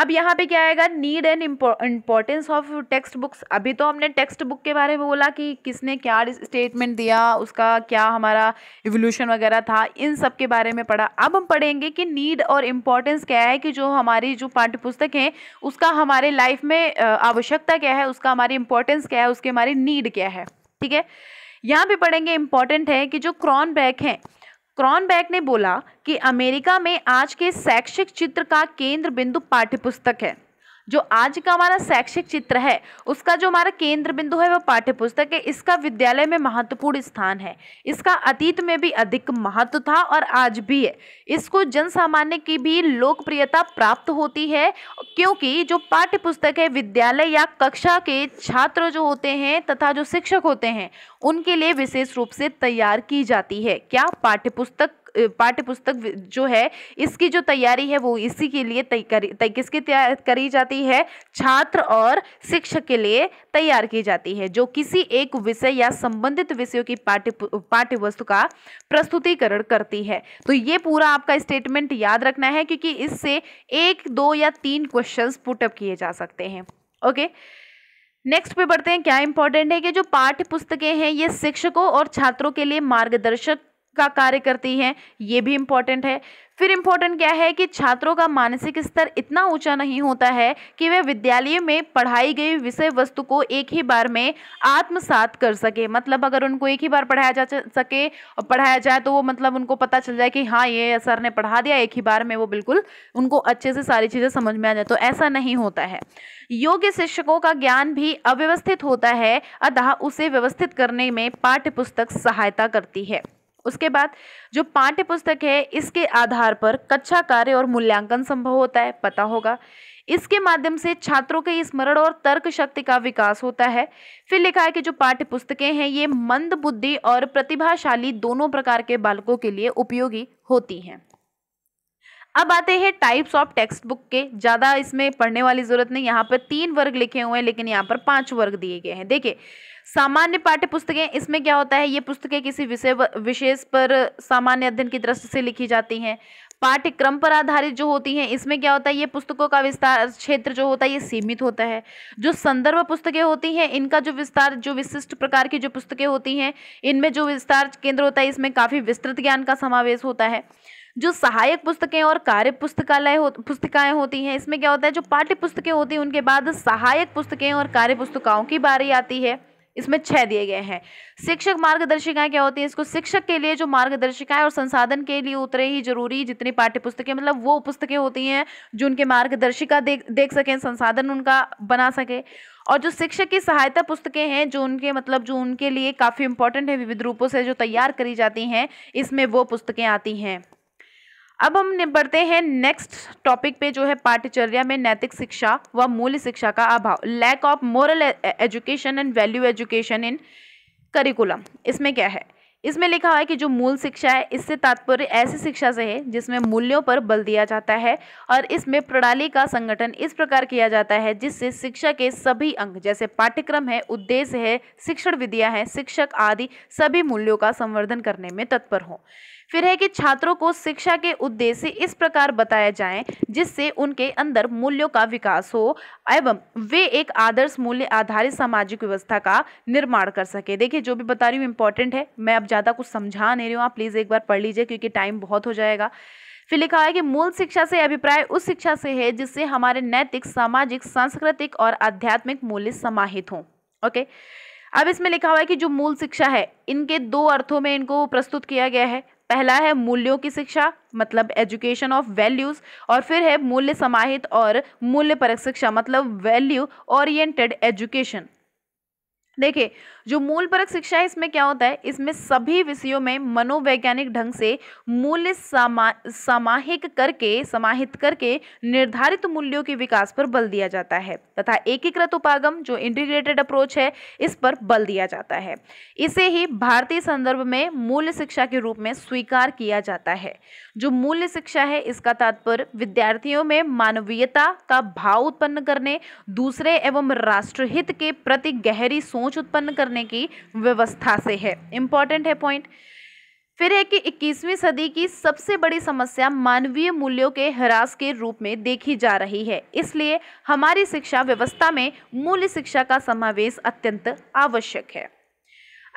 अब यहाँ पे क्या आएगा need and importance of text books अभी तो हमने टेक्स्ट बुक के बारे में बोला कि किसने क्या स्टेटमेंट दिया उसका क्या हमारा रिवोल्यूशन वगैरह था इन सब के बारे में पढ़ा अब हम पढ़ेंगे कि नीड और इम्पोर्टेंस क्या है कि जो हमारी जो पाठ्य पुस्तक है उसका हमारे लाइफ में आवश्यकता क्या है उसका हमारी इम्पोर्टेंस क्या है उसकी हमारी नीड क्या है ठीक है यहाँ पे पढ़ेंगे इम्पॉर्टेंट है कि जो क्रॉन बैक हैं क्रॉनबैक ने बोला कि अमेरिका में आज के शैक्षिक चित्र का केंद्र बिंदु पाठ्यपुस्तक है जो आज का हमारा शैक्षिक चित्र है उसका जो हमारा केंद्र बिंदु है वह पाठ्य पुस्तक है इसका विद्यालय में महत्वपूर्ण स्थान है इसका अतीत में भी अधिक महत्व था और आज भी है इसको जन सामान्य की भी लोकप्रियता प्राप्त होती है क्योंकि जो पाठ्य पुस्तक है विद्यालय या कक्षा के छात्र जो होते हैं तथा जो शिक्षक होते हैं उनके लिए विशेष रूप से तैयार की जाती है क्या पाठ्य पुस्तक पाठ्य पुस्तक जो है इसकी जो तैयारी है वो इसी के लिए तैयारी किसकी करी जाती है छात्र और शिक्षक के लिए तैयार की जाती है जो किसी एक विषय या संबंधित विषयों की पाठ्य पाठ्य वस्तु का प्रस्तुतिकरण करती है तो ये पूरा आपका स्टेटमेंट याद रखना है क्योंकि इससे एक दो या तीन क्वेश्चन पुटअप किए जा सकते हैं ओके नेक्स्ट पे बढ़ते हैं क्या इंपॉर्टेंट है कि जो पाठ्य पुस्तकें हैं ये शिक्षकों और छात्रों के लिए मार्गदर्शक का कार्य करती हैं ये भी इम्पॉर्टेंट है फिर इम्पोर्टेंट क्या है कि छात्रों का मानसिक स्तर इतना ऊंचा नहीं होता है कि वे विद्यालय में पढ़ाई गई विषय वस्तु को एक ही बार में आत्मसात कर सके मतलब अगर उनको एक ही बार पढ़ाया जा सके और पढ़ाया जाए तो वो मतलब उनको पता चल जाए कि हाँ ये सर ने पढ़ा दिया एक ही बार में वो बिल्कुल उनको अच्छे से सारी चीज़ें समझ में आ जाए तो ऐसा नहीं होता है योग्य शिक्षकों का ज्ञान भी अव्यवस्थित होता है अतः उसे व्यवस्थित करने में पाठ्य सहायता करती है उसके बाद जो पाठ्य पुस्तक है इसके आधार पर कक्षा कार्य और मूल्यांकन संभव होता है पता होगा इसके माध्यम से छात्रों के स्मरण और तर्क शक्ति का विकास होता है फिर लिखा है कि जो पाठ्य पुस्तकें हैं ये मंद बुद्धि और प्रतिभाशाली दोनों प्रकार के बालकों के लिए उपयोगी होती हैं अब आते हैं टाइप्स ऑफ टेक्स्ट बुक के ज़्यादा इसमें पढ़ने वाली ज़रूरत नहीं यहाँ पर तीन वर्ग लिखे हुए हैं लेकिन यहाँ पर पांच वर्ग दिए गए हैं देखिए सामान्य पाठ्य पुस्तकें इसमें क्या होता है ये पुस्तकें किसी विषय विशेष पर सामान्य अध्ययन की दृष्टि से लिखी जाती हैं पाठ्यक्रम पर आधारित जो होती हैं इसमें क्या होता है ये पुस्तकों का विस्तार क्षेत्र जो होता है ये सीमित होता है जो संदर्भ पुस्तकें होती हैं इनका जो विस्तार जो विशिष्ट प्रकार की जो पुस्तकें होती हैं इनमें जो विस्तार केंद्र होता है इसमें काफ़ी विस्तृत ज्ञान का समावेश होता है जो सहायक पुस्तकें और कार्य पुस्तकालय हो पुस्तिकाएँ होती हैं इसमें क्या होता है जो पाठ्य पुस्तकें होती हैं उनके बाद सहायक पुस्तकें और कार्य पुस्तिकाओं की बारी आती है इसमें छह दिए गए हैं शिक्षक मार्गदर्शिकाएं क्या होती है इसको शिक्षक के लिए जो मार्गदर्शिकाएं और संसाधन के लिए उतरे ही जरूरी जितनी पाठ्य पुस्तकें मतलब वो पुस्तकें होती हैं जो उनके मार्गदर्शिका देख देख सकें संसाधन उनका बना सके और जो शिक्षक की सहायता पुस्तकें हैं जो उनके मतलब जो उनके लिए काफ़ी इंपॉर्टेंट है विविध रूपों से जो तैयार करी जाती हैं इसमें वो पुस्तकें आती हैं अब हम निपटते हैं नेक्स्ट टॉपिक पे जो है पाठ्यचर्या में नैतिक शिक्षा व मूल्य शिक्षा का अभाव lack of moral education and value education in curriculum इसमें क्या है इसमें लिखा हुआ है कि जो मूल शिक्षा है इससे तात्पर्य ऐसी शिक्षा से है जिसमें मूल्यों पर बल दिया जाता है और इसमें प्रणाली का संगठन इस प्रकार किया जाता है जिससे शिक्षा के सभी अंग जैसे पाठ्यक्रम है उद्देश्य है शिक्षण विधियां हैं शिक्षक आदि सभी मूल्यों का संवर्धन करने में तत्पर हों फिर है कि छात्रों को शिक्षा के उद्देश्य इस प्रकार बताया जाए जिससे उनके अंदर मूल्यों का विकास हो एवं वे एक आदर्श मूल्य आधारित सामाजिक व्यवस्था का निर्माण कर सके देखिए जो भी बता रही हूँ इंपॉर्टेंट है मैं अब ज़्यादा कुछ समझा नहीं रही हूँ आप प्लीज़ एक बार पढ़ लीजिए क्योंकि टाइम बहुत हो जाएगा फिर लिखा है कि मूल शिक्षा से अभिप्राय उस शिक्षा से है जिससे हमारे नैतिक सामाजिक सांस्कृतिक और आध्यात्मिक मूल्य समाहित हों ओके अब इसमें लिखा हुआ है कि जो मूल शिक्षा है इनके दो अर्थों में इनको प्रस्तुत किया गया है पहला है मूल्यों की शिक्षा मतलब एजुकेशन ऑफ वैल्यूज़ और फिर है मूल्य समाहित और मूल्य परक शिक्षा मतलब वैल्यू ओरिएंटेड एजुकेशन देखिए जो मूल परक शिक्षा है इसमें क्या होता है इसमें सभी विषयों में मनोवैज्ञानिक ढंग से मूल्य समा समाहिक करके समाहित करके निर्धारित मूल्यों के विकास पर बल दिया जाता है तथा एकीकृत उपागम जो इंटीग्रेटेड अप्रोच है इस पर बल दिया जाता है इसे ही भारतीय संदर्भ में मूल्य शिक्षा के रूप में स्वीकार किया जाता है जो मूल्य शिक्षा है इसका तात्पर्य विद्यार्थियों में मानवीयता का भाव उत्पन्न करने दूसरे एवं राष्ट्रहित के प्रति गहरी सोच उत्पन्न करने करने की व्यवस्था से है इम्पॉर्टेंट है पॉइंट फिर है कि 21वीं सदी की सबसे बड़ी समस्या मानवीय मूल्यों के ह्रास के रूप में देखी जा रही है इसलिए हमारी शिक्षा व्यवस्था में मूल्य शिक्षा का समावेश अत्यंत आवश्यक है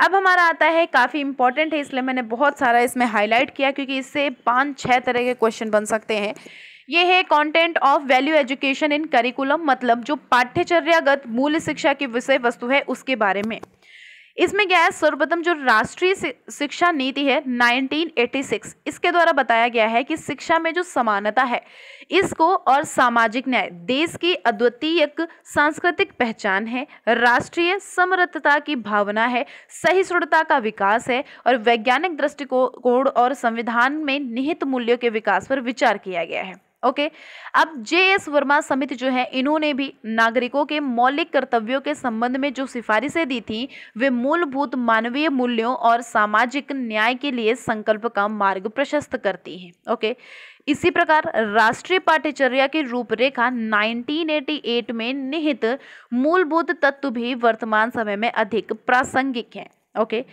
अब हमारा आता है काफ़ी इम्पॉर्टेंट है इसलिए मैंने बहुत सारा इसमें हाईलाइट किया क्योंकि इससे पाँच छः तरह के क्वेश्चन बन सकते हैं ये है content of value education in curriculum मतलब जो पाठ्यचर्यागत मूल्य शिक्षा की विषय वस्तु है उसके बारे में इसमें क्या है सर्वप्रथम जो राष्ट्रीय शिक्षा नीति है 1986 इसके द्वारा बताया गया है कि शिक्षा में जो समानता है इसको और सामाजिक न्याय देश की अद्वितीय सांस्कृतिक पहचान है राष्ट्रीय समृद्धता की भावना है सहिष्णुता का विकास है और वैज्ञानिक दृष्टिकोण और संविधान में निहित मूल्यों के विकास पर विचार किया गया है ओके अब जे एस वर्मा समिति जो है इन्होंने भी नागरिकों के मौलिक कर्तव्यों के संबंध में जो सिफारिशें दी थी वे मूलभूत मानवीय मूल्यों और सामाजिक न्याय के लिए संकल्प का मार्ग प्रशस्त करती हैं ओके इसी प्रकार राष्ट्रीय पाठ्यचर्या की रूपरेखा 1988 में निहित मूलभूत तत्व भी वर्तमान समय में अधिक प्रासंगिक हैं ओके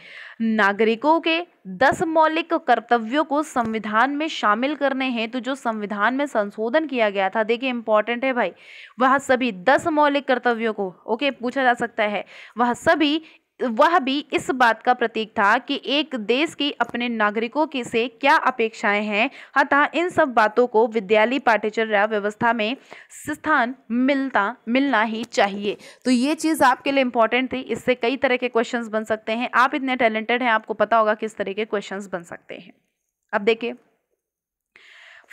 नागरिकों के दस मौलिक कर्तव्यों को संविधान में शामिल करने हैं तो जो संविधान में संशोधन किया गया था देखिए इंपॉर्टेंट है भाई वह सभी दस मौलिक कर्तव्यों को ओके पूछा जा सकता है वह सभी वह भी इस बात का प्रतीक था कि एक देश की अपने नागरिकों की से क्या अपेक्षाएं हैं अतः इन सब बातों को विद्यालय पाठ्यचर्या व्यवस्था में स्थान मिलता मिलना ही चाहिए तो ये चीज़ आपके लिए इंपॉर्टेंट थी इससे कई तरह के क्वेश्चन बन सकते हैं आप इतने टैलेंटेड हैं आपको पता होगा किस तरह के क्वेश्चन बन सकते हैं अब देखिए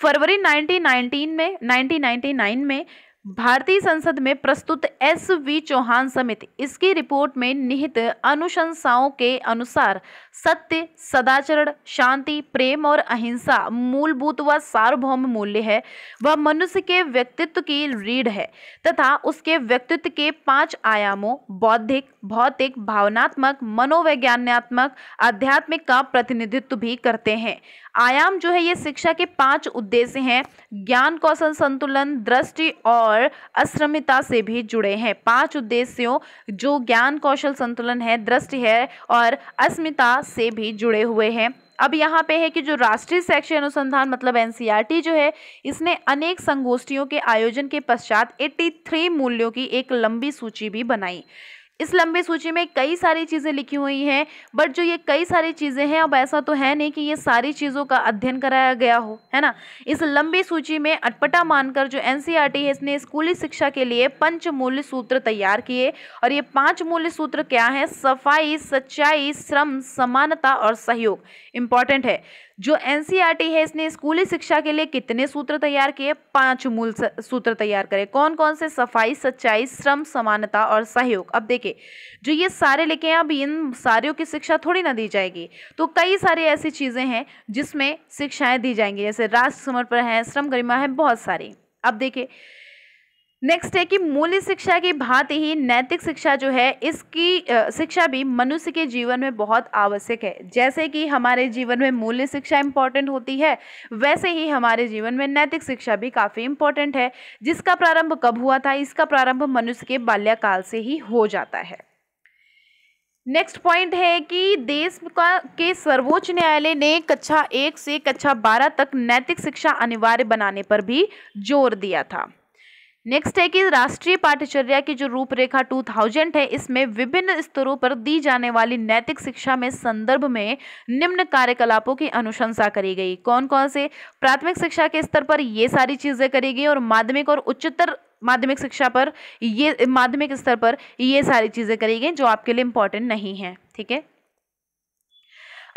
फरवरी 1919 में 1999 में भारतीय संसद में प्रस्तुत एस वी चौहान समिति इसकी रिपोर्ट में निहित अनुशंसाओं के अनुसार सत्य सदाचरण शांति प्रेम और अहिंसा मूलभूत व सार्वभौम मूल्य है वह मनुष्य के व्यक्तित्व की रीढ़ है तथा उसके व्यक्तित्व के पांच आयामों बौद्धिक भौतिक भावनात्मक मनोवैज्ञानात्मक आध्यात्मिक का प्रतिनिधित्व भी करते हैं आयाम जो है ये शिक्षा के पांच उद्देश्य हैं ज्ञान कौशल संतुलन दृष्टि और अश्रमिता से भी जुड़े हैं पांच उद्देश्यों जो ज्ञान कौशल संतुलन है दृष्टि है और अस्मिता से भी जुड़े हुए हैं अब यहाँ पे है कि जो राष्ट्रीय शैक्षिक अनुसंधान मतलब एनसीईआरटी जो है इसने अनेक संगोष्ठियों के आयोजन के पश्चात 83 मूल्यों की एक लंबी सूची भी बनाई इस लंबे सूची में कई सारी चीज़ें लिखी हुई हैं बट जो ये कई सारी चीज़ें हैं अब ऐसा तो है नहीं कि ये सारी चीज़ों का अध्ययन कराया गया हो है ना इस लंबी सूची में अटपटा मानकर जो एन e है इसने स्कूली शिक्षा के लिए पंच मूल्य सूत्र तैयार किए और ये पांच मूल्य सूत्र क्या हैं सफाई सच्चाई श्रम समानता और सहयोग इम्पॉर्टेंट है जो एनसीईआरटी e है इसने स्कूली शिक्षा के लिए कितने सूत्र तैयार किए पांच मूल सूत्र तैयार करे कौन कौन से सफाई सच्चाई श्रम समानता और सहयोग अब देखिए जो ये सारे लिखे हैं अब इन सारे की शिक्षा थोड़ी ना दी जाएगी तो कई सारी ऐसी चीज़ें हैं जिसमें शिक्षाएं दी जाएंगी जैसे राष्ट्र समर्पण है श्रम गरिमा है बहुत सारी अब देखिए नेक्स्ट है कि मूल्य शिक्षा की भांति ही नैतिक शिक्षा जो है इसकी शिक्षा भी मनुष्य के जीवन में बहुत आवश्यक है जैसे कि हमारे जीवन में मूल्य शिक्षा इम्पॉर्टेंट होती है वैसे ही हमारे जीवन में नैतिक शिक्षा भी काफ़ी इम्पॉर्टेंट है जिसका प्रारंभ कब हुआ था इसका प्रारंभ मनुष्य के बाल्यकाल से ही हो जाता है नेक्स्ट पॉइंट है कि देश का के सर्वोच्च न्यायालय ने कक्षा एक से कक्षा बारह तक नैतिक शिक्षा अनिवार्य बनाने पर भी जोर दिया था नेक्स्ट है कि राष्ट्रीय पाठ्यचर्या की जो रूपरेखा 2000 है इसमें विभिन्न स्तरों पर दी जाने वाली नैतिक शिक्षा में संदर्भ में निम्न कार्यकलापों की अनुशंसा करी गई कौन कौन से प्राथमिक शिक्षा के स्तर पर ये सारी चीज़ें करी गई और माध्यमिक और उच्चतर माध्यमिक शिक्षा पर ये माध्यमिक स्तर पर ये सारी चीज़ें करी गई जो आपके लिए इंपॉर्टेंट नहीं है ठीक है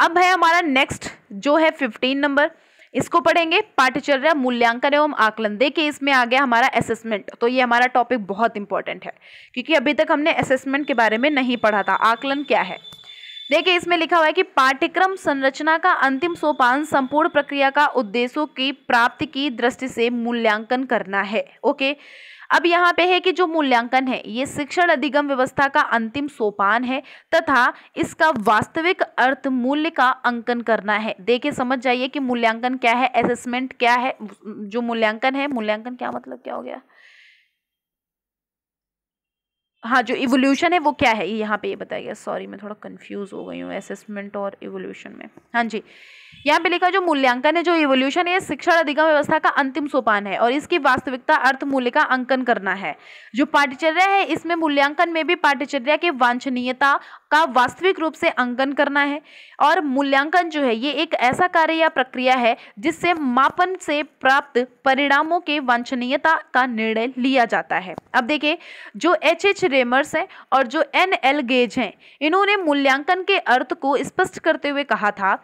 अब है हमारा नेक्स्ट जो है फिफ्टीन नंबर इसको पढ़ेंगे पाठ्यचर्या मूल्यांकन एवं आकलन देखिए इसमें आ गया हमारा असेसमेंट तो ये हमारा टॉपिक बहुत इंपॉर्टेंट है क्योंकि अभी तक हमने असेसमेंट के बारे में नहीं पढ़ा था आकलन क्या है देखिए इसमें लिखा हुआ है कि पाठ्यक्रम संरचना का अंतिम सोपान संपूर्ण प्रक्रिया का उद्देश्यों की प्राप्ति की दृष्टि से मूल्यांकन करना है ओके अब यहाँ पे है कि जो मूल्यांकन है ये शिक्षण अधिगम व्यवस्था का अंतिम सोपान है तथा इसका वास्तविक अर्थ मूल्य का अंकन करना है देखिए समझ जाइए कि मूल्यांकन क्या है असेसमेंट क्या है जो मूल्यांकन है मूल्यांकन क्या मतलब क्या हो गया हाँ जो इवोल्यूशन है वो क्या है यहाँ पे ये बताया गया सॉरी मैं थोड़ा कंफ्यूज हो गई हूँ असेसमेंट और इवोल्यूशन में हाँ जी यहाँ पे लिखा जो मूल्यांकन है जो इवोल्यूशन है शिक्षण अधिगम व्यवस्था का अंतिम सोपान है और इसकी वास्तविकता अर्थ मूल्य का अंकन करना है जो पाठ्यचर्या है इसमें मूल्यांकन में भी पाठ्यचर्या की वांछनीयता का वास्तविक रूप से अंकन करना है और मूल्यांकन जो है ये एक ऐसा कार्य या प्रक्रिया है जिससे मापन से प्राप्त परिणामों के वांछनीयता का निर्णय लिया जाता है अब देखिए जो एच एच रेमर्स हैं और जो एन एल गेज हैं इन्होंने मूल्यांकन के अर्थ को स्पष्ट करते हुए कहा था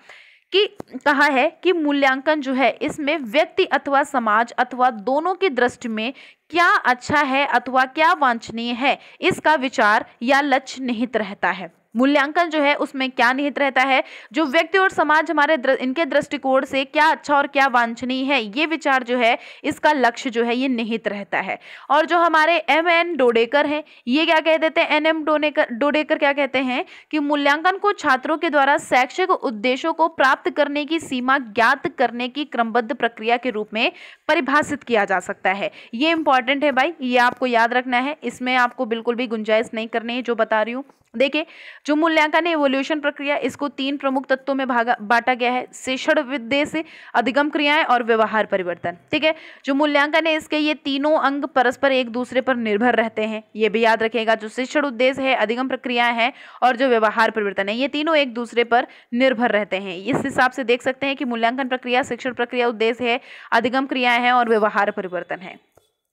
कि कहा है कि मूल्यांकन जो है इसमें व्यक्ति अथवा समाज अथवा दोनों की दृष्टि में क्या अच्छा है अथवा क्या वांछनीय है इसका विचार या लक्ष्य निहित रहता है मूल्यांकन जो है उसमें क्या निहित रहता है जो व्यक्ति और समाज हमारे द्र, इनके दृष्टिकोण से क्या अच्छा और क्या वांछनीय है ये विचार जो है इसका लक्ष्य जो है ये निहित रहता है और जो हमारे एम एन डोडेकर हैं ये क्या कह देते हैं एन एम डोडेकर डोडेकर क्या कहते हैं कि मूल्यांकन को छात्रों के द्वारा शैक्षिक उद्देश्यों को प्राप्त करने की सीमा ज्ञात करने की क्रमबद्ध प्रक्रिया के रूप में परिभाषित किया जा सकता है ये इंपॉर्टेंट है भाई ये आपको याद रखना है इसमें आपको बिल्कुल भी गुंजाइश नहीं करनी है जो बता रही हूँ देखिए जो मूल्यांकन एवोल्यूशन प्रक्रिया इसको तीन प्रमुख तत्वों में भागा बांटा गया है शिक्षण से अधिगम क्रियाएं और व्यवहार परिवर्तन ठीक है जो मूल्यांकन है इसके ये तीनों अंग परस्पर एक दूसरे पर निर्भर रहते हैं ये भी याद रखेगा जो शिक्षण उद्देश्य है अधिगम प्रक्रियाएं हैं और जो व्यवहार परिवर्तन है ये तीनों एक दूसरे पर निर्भर रहते हैं इस हिसाब से देख सकते हैं कि मूल्यांकन प्रक्रिया शिक्षण प्रक्रिया उद्देश्य है अधिगम क्रियाएँ हैं और व्यवहार परिवर्तन है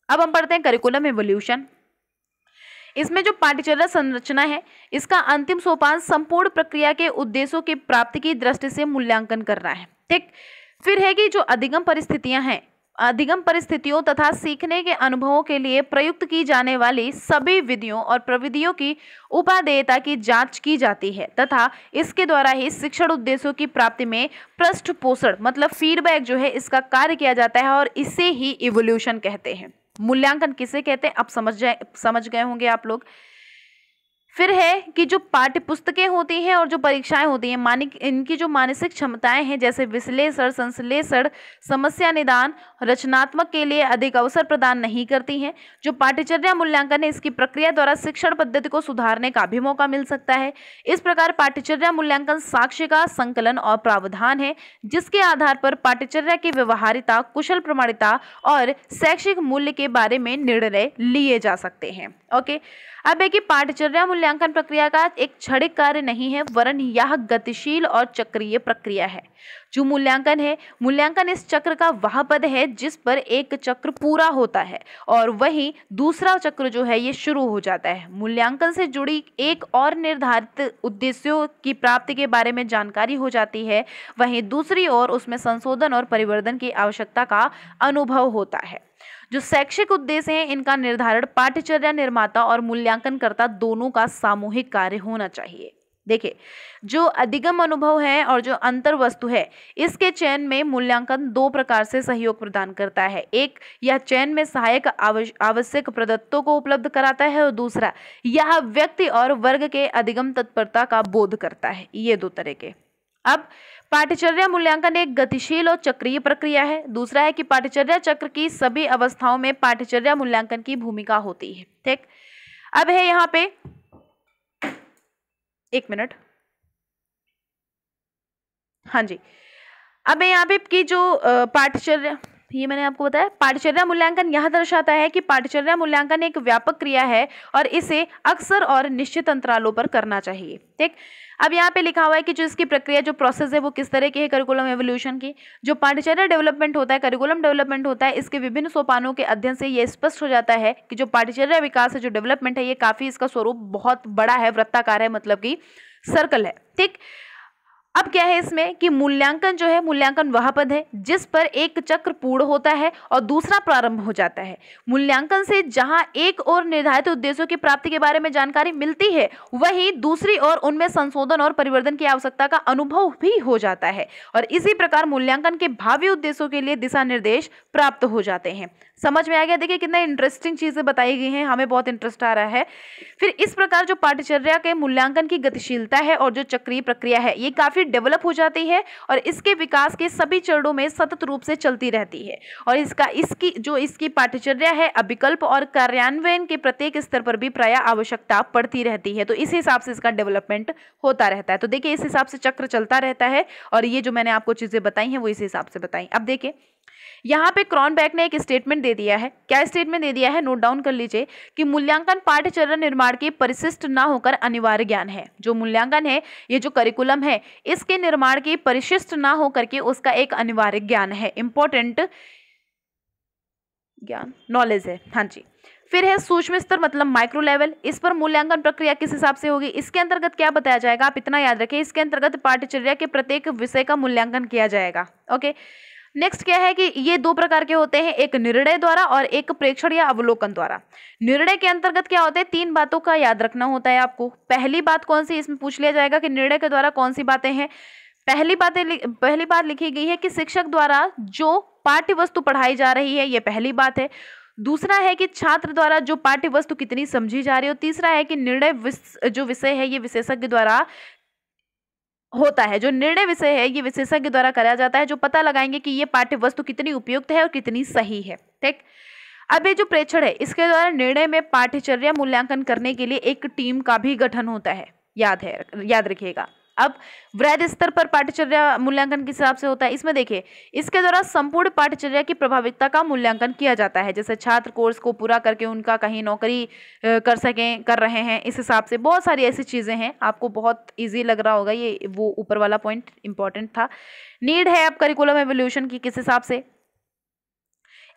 अब हम पढ़ते हैं करिकुलम एवोल्यूशन इसमें जो पाठ्यचर्या संरचना है इसका अंतिम सोपान संपूर्ण प्रक्रिया के उद्देश्यों की प्राप्ति की दृष्टि से मूल्यांकन कर रहा है ठीक फिर है कि जो अधिगम परिस्थितियां हैं अधिगम परिस्थितियों तथा सीखने के अनुभवों के लिए प्रयुक्त की जाने वाली सभी विधियों और प्रविधियों की उपादेयता की जांच की जाती है तथा इसके द्वारा ही शिक्षण उद्देश्यों की प्राप्ति में पृष्ठ पोषण मतलब फीडबैक जो है इसका कार्य किया जाता है और इसे ही इवोल्यूशन कहते हैं मूल्यांकन किसे कहते हैं अब समझ जाए समझ गए होंगे आप लोग फिर है कि जो पाठ्य पुस्तकें होती हैं और जो परीक्षाएं होती हैं मानिक इनकी जो मानसिक क्षमताएं हैं जैसे विश्लेषण संश्लेषण समस्या निदान रचनात्मक के लिए अधिक अवसर प्रदान नहीं करती हैं जो पाठ्यचर्या मूल्यांकन है इसकी प्रक्रिया द्वारा शिक्षण पद्धति को सुधारने का भी मौका मिल सकता है इस प्रकार पाठ्यचर्या मूल्यांकन साक्ष्य का संकलन और प्रावधान है जिसके आधार पर पाठ्यचर्या की व्यवहारिता कुशल प्रमाणिता और शैक्षिक मूल्य के बारे में निर्णय लिए जा सकते हैं ओके अब एक पाठ्यचर्या मूल्यांकन प्रक्रिया का एक क्षणिक कार्य नहीं है वरन यह गतिशील और चक्रीय प्रक्रिया है जो मूल्यांकन है मूल्यांकन इस चक्र का वह पद है जिस पर एक चक्र पूरा होता है और वही दूसरा चक्र जो है ये शुरू हो जाता है मूल्यांकन से जुड़ी एक और निर्धारित उद्देश्यों की प्राप्ति के बारे में जानकारी हो जाती है वहीं दूसरी ओर उसमें संशोधन और परिवर्तन की आवश्यकता का अनुभव होता है जो शैक्षिक उद्देश्य हैं इनका निर्धारण पाठ्यचर्या निर्माता और मूल्यांकनकर्ता दोनों का सामूहिक कार्य होना चाहिए देखिए जो अधिगम अनुभव है और जो अंतर वस्तु है इसके चयन में मूल्यांकन दो प्रकार से सहयोग प्रदान करता है एक यह चयन में सहायक आवश्यक प्रदत्तों को उपलब्ध कराता है और दूसरा यह व्यक्ति और वर्ग के अधिगम तत्परता का बोध करता है ये दो तरह के अब पाठ्यचर्या मूल्यांकन एक गतिशील और चक्रीय प्रक्रिया है दूसरा है कि पाठ्यचर्या चक्र की सभी अवस्थाओं में पाठचर्या मूल्यांकन की भूमिका होती है ठीक अब है यहाँ पे एक मिनट हाँ जी अब यहाँ पे की जो पाठचर्या ये मैंने आपको बताया पाठचर्या मूल्यांकन यह दर्शाता है कि पाठचर्या मूल्यांकन एक व्यापक क्रिया है और इसे अक्सर और निश्चित अंतरालों पर करना चाहिए ठीक अब यहाँ पे लिखा हुआ है कि जो इसकी प्रक्रिया जो प्रोसेस है वो किस तरह की है करिकुलम एवोल्यूशन की जो पाठचर्या डेवलपमेंट होता है करिकुलम डेवलपमेंट होता है इसके विभिन्न सोपानों के अध्ययन से ये स्पष्ट हो जाता है कि जो पाठचर्या विकास है जो डेवलपमेंट है ये काफ़ी इसका स्वरूप बहुत बड़ा है वृत्ताकार है मतलब कि सर्कल है ठीक अब क्या है इसमें कि मूल्यांकन जो है मूल्यांकन वह पद है जिस पर एक चक्र पूर्ण होता है और दूसरा प्रारंभ हो जाता है मूल्यांकन से जहां एक और निर्धारित उद्देश्यों की प्राप्ति के बारे में जानकारी मिलती है वही दूसरी ओर उनमें संशोधन और परिवर्तन की आवश्यकता का अनुभव भी हो जाता है और इसी प्रकार मूल्यांकन के भावी उद्देश्यों के लिए दिशा निर्देश प्राप्त हो जाते हैं समझ में आ गया देखिए कितना इंटरेस्टिंग चीज़ें बताई गई हैं हमें बहुत इंटरेस्ट आ रहा है फिर इस प्रकार जो पाठ्यचर्या के मूल्यांकन की गतिशीलता है और जो चक्रीय प्रक्रिया है ये काफ़ी फिर डेवलप हो जाती है और इसके विकास के सभी चरणों में सतत रूप से चलती रहती है और इसका इसकी जो इसकी पाठ्यचर्या है अभिकल्प और कार्यान्वयन के प्रत्येक स्तर पर भी प्राय आवश्यकता पड़ती रहती है तो इस हिसाब से इसका डेवलपमेंट होता रहता है तो देखिए इस हिसाब से चक्र चलता रहता है और ये जो मैंने आपको चीज़ें बताई हैं वो इस हिसाब से बताई अब देखिए यहाँ पे क्रॉनबैक ने एक स्टेटमेंट दे दिया है क्या स्टेटमेंट दे दिया है नोट डाउन कर लीजिए कि मूल्यांकन पाठ्यचरण निर्माण के परिशिष्ट ना होकर अनिवार्य ज्ञान है जो मूल्यांकन है ये जो करिकुलम है इसके निर्माण के परिशिष्ट ना होकर के उसका एक अनिवार्य ज्ञान है इंपॉर्टेंट ज्ञान नॉलेज है हाँ जी फिर है सूक्ष्म स्तर मतलब माइक्रो लेवल इस पर मूल्यांकन प्रक्रिया किस हिसाब से होगी इसके अंतर्गत क्या बताया जाएगा आप इतना याद रखें इसके अंतर्गत पाठ्यचर्या के प्रत्येक विषय का मूल्यांकन किया जाएगा ओके नेक्स्ट क्या है कि ये दो प्रकार के होते हैं एक निर्णय द्वारा और एक प्रेक्षण या अवलोकन द्वारा निर्णय के अंतर्गत क्या होते हैं तीन बातों का याद रखना होता है आपको पहली बात कौन सी इसमें पूछ लिया जाएगा कि निर्णय के द्वारा कौन सी बातें हैं पहली बातें पहली बात लिखी गई है कि शिक्षक द्वारा जो पाठ्य वस्तु पढ़ाई जा रही है ये पहली बात है दूसरा है कि छात्र द्वारा जो पाठ्य वस्तु कितनी समझी जा रही है और तीसरा है कि निर्णय जो विषय है ये विशेषज्ञ द्वारा होता है जो निर्णय विषय है ये विशेषज्ञ द्वारा कराया जाता है जो पता लगाएंगे कि ये पाठ्य वस्तु कितनी उपयुक्त है और कितनी सही है ठीक अब ये जो प्रेक्षण है इसके द्वारा निर्णय में पाठ्यचर्या मूल्यांकन करने के लिए एक टीम का भी गठन होता है याद है याद रखिएगा अब वृद्ध स्तर पर पाठ्यचर्या मूल्यांकन किस हिसाब से होता है इसमें देखिए इसके द्वारा संपूर्ण पाठ्यचर्या की प्रभाविकता का मूल्यांकन किया जाता है जैसे छात्र कोर्स को पूरा करके उनका कहीं नौकरी कर सकें कर रहे हैं इस हिसाब से बहुत सारी ऐसी चीज़ें हैं आपको बहुत ईजी लग रहा होगा ये वो ऊपर वाला पॉइंट इंपॉर्टेंट था नीड है अब करिकुलम एवोल्यूशन की किस हिसाब से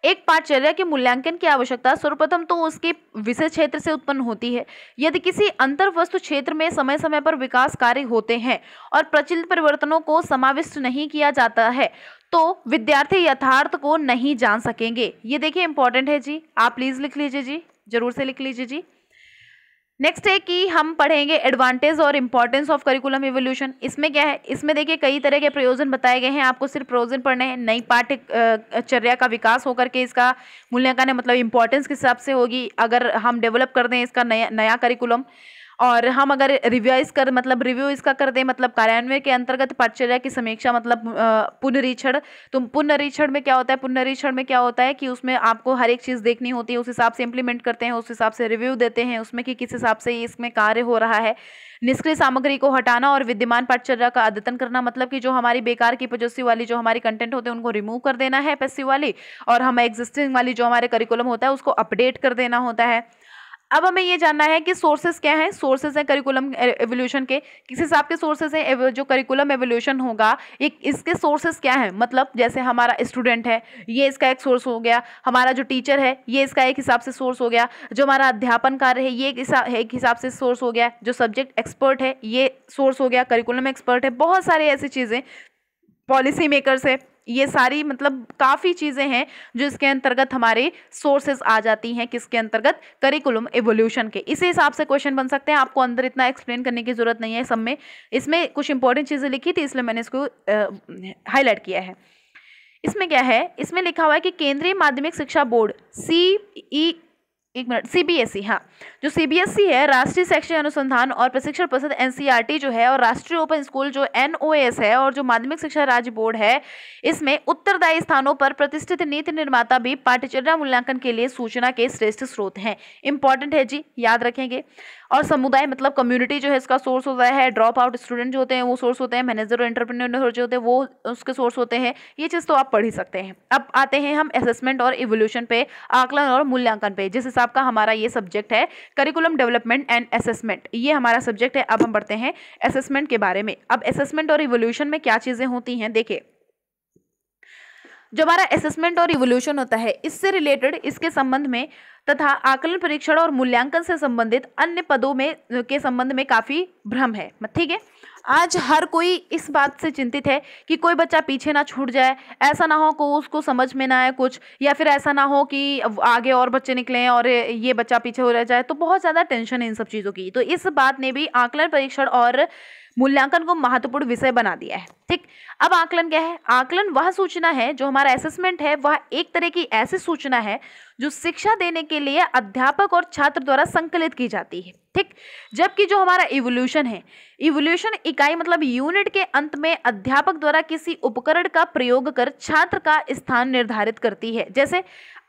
एक पाठचर्या के मूल्यांकन की आवश्यकता सर्वप्रथम तो उसके विषय क्षेत्र से उत्पन्न होती है यदि किसी अंतर वस्तु क्षेत्र में समय समय पर विकास कार्य होते हैं और प्रचलित परिवर्तनों को समाविष्ट नहीं किया जाता है तो विद्यार्थी यथार्थ को नहीं जान सकेंगे ये देखिए इंपॉर्टेंट है जी आप प्लीज़ लिख लीजिए जी जरूर से लिख लीजिए जी नेक्स्ट है कि हम पढ़ेंगे एडवांटेज और इम्पॉर्टेंस ऑफ करिकुलम रिवोल्यूशन इसमें क्या है इसमें देखिए कई तरह के प्रयोजन बताए गए हैं आपको सिर्फ प्रयोजन पढ़ने हैं नई पाठ्यचर्या का विकास होकर के इसका मूल्यांकन मतलब इम्पॉर्टेंस के हिसाब से होगी अगर हम डेवलप कर दें इसका नया नया करिकुलम और हम अगर रिवाइज कर मतलब रिव्यू इसका कर दें मतलब कार्यान्वयन के अंतर्गत पाठचर्या की समीक्षा मतलब पुनरीक्षण तो पुनरीक्षण में क्या होता है पुनरीक्षण में क्या होता है कि उसमें आपको हर एक चीज़ देखनी होती है उस हिसाब से इम्प्लीमेंट करते हैं उस हिसाब से रिव्यू देते हैं उसमें कि किस हिसाब से इसमें कार्य हो रहा है निष्क्रिय सामग्री को हटाना और विद्यमान पाठचर्या का अद्यतन करना मतलब कि जो हमारी बेकार की पजस्सी वाली जो हमारी कंटेंट होते हैं उनको रिमूव कर देना है पेस्सी वाली और हम एग्जिस्टिंग वाली जो हमारे करिकुलम होता है उसको अपडेट कर देना होता है अब हमें ये जानना है कि सोर्सेज क्या हैं सोर्सेज हैं करिकुलम एवोल्यूशन के किस हिसाब के सोर्सेज हैं जो करिकुलम एवोल्यूशन होगा एक इसके सोर्सेज क्या हैं मतलब जैसे हमारा स्टूडेंट है ये इसका एक सोर्स हो गया हमारा जो टीचर है ये इसका एक हिसाब से सोर्स हो गया जो हमारा अध्यापन कार्य है ये एक हिसाब से सोर्स हो गया जो सब्जेक्ट एक्सपर्ट है ये सोर्स हो गया करिकुलम एक्सपर्ट है बहुत सारे ऐसी चीज़ें पॉलिसी मेकर्स है ये सारी मतलब काफ़ी चीज़ें हैं जो इसके अंतर्गत हमारे सोर्सेज आ जाती हैं किसके अंतर्गत करिकुलम एवोल्यूशन के इसी हिसाब से क्वेश्चन बन सकते हैं आपको अंदर इतना एक्सप्लेन करने की ज़रूरत नहीं है सब में इसमें कुछ इंपॉर्टेंट चीज़ें लिखी थी इसलिए मैंने इसको हाईलाइट किया है इसमें क्या है इसमें लिखा हुआ है कि केंद्रीय माध्यमिक शिक्षा बोर्ड सी ई e एक मिनट सीबीएसई e, हाँ जो सीबीएसई e है राष्ट्रीय शैक्षणिक अनुसंधान और प्रशिक्षण परिषद एनसीईआरटी e जो है और राष्ट्रीय ओपन स्कूल जो एनओएस है और जो माध्यमिक शिक्षा राज्य बोर्ड है इसमें उत्तरदायी स्थानों पर प्रतिष्ठित नीति निर्माता भी पाठ्यचर्या मूल्यांकन के लिए सूचना के श्रेष्ठ स्रोत हैं इंपॉर्टेंट है जी याद रखेंगे और समुदाय मतलब कम्युनिटी जो है इसका सोर्स होता है ड्रॉप आउट स्टूडेंट जो होते हैं वो सोर्स होते हैं मैनेजर और एंटरप्रेन्योर जो होते हैं वो उसके सोर्स होते हैं ये चीज़ तो आप पढ़ ही सकते हैं अब आते हैं हम असेसमेंट और इवोल्यूशन पे आकलन और मूल्यांकन पे जिस हिसाब आपका हमारा ये सब्जेक्ट है करिकुलम डेवलपमेंट एंड असेसमेंट ये हमारा सब्जेक्ट है अब हम बढ़ते हैं असेसमेंट के बारे में अब असेसमेंट और रिवोल्यूशन में क्या चीज़ें होती हैं देखिए जो हमारा असेसमेंट और रिवोल्यूशन होता है इससे रिलेटेड इसके संबंध में तथा आकलन परीक्षण और मूल्यांकन से संबंधित अन्य पदों में के संबंध में काफ़ी भ्रम है ठीक है आज हर कोई इस बात से चिंतित है कि कोई बच्चा पीछे ना छूट जाए ऐसा ना हो को उसको समझ में ना आए कुछ या फिर ऐसा ना हो कि आगे और बच्चे निकलें और ये बच्चा पीछे हो रह जाए तो बहुत ज़्यादा टेंशन है इन सब चीज़ों की तो इस बात ने भी आकलन परीक्षण और मूल्यांकन को महत्वपूर्ण विषय बना दिया है ठीक अब आकलन क्या है आकलन वह सूचना है जो हमारा असेसमेंट है वह एक तरह की ऐसी सूचना है जो शिक्षा देने के लिए अध्यापक और छात्र द्वारा संकलित की जाती है ठीक जबकि जो हमारा इवोल्यूशन है इवोल्यूशन इकाई मतलब यूनिट के अंत में अध्यापक द्वारा किसी उपकरण का प्रयोग कर छात्र का स्थान निर्धारित करती है जैसे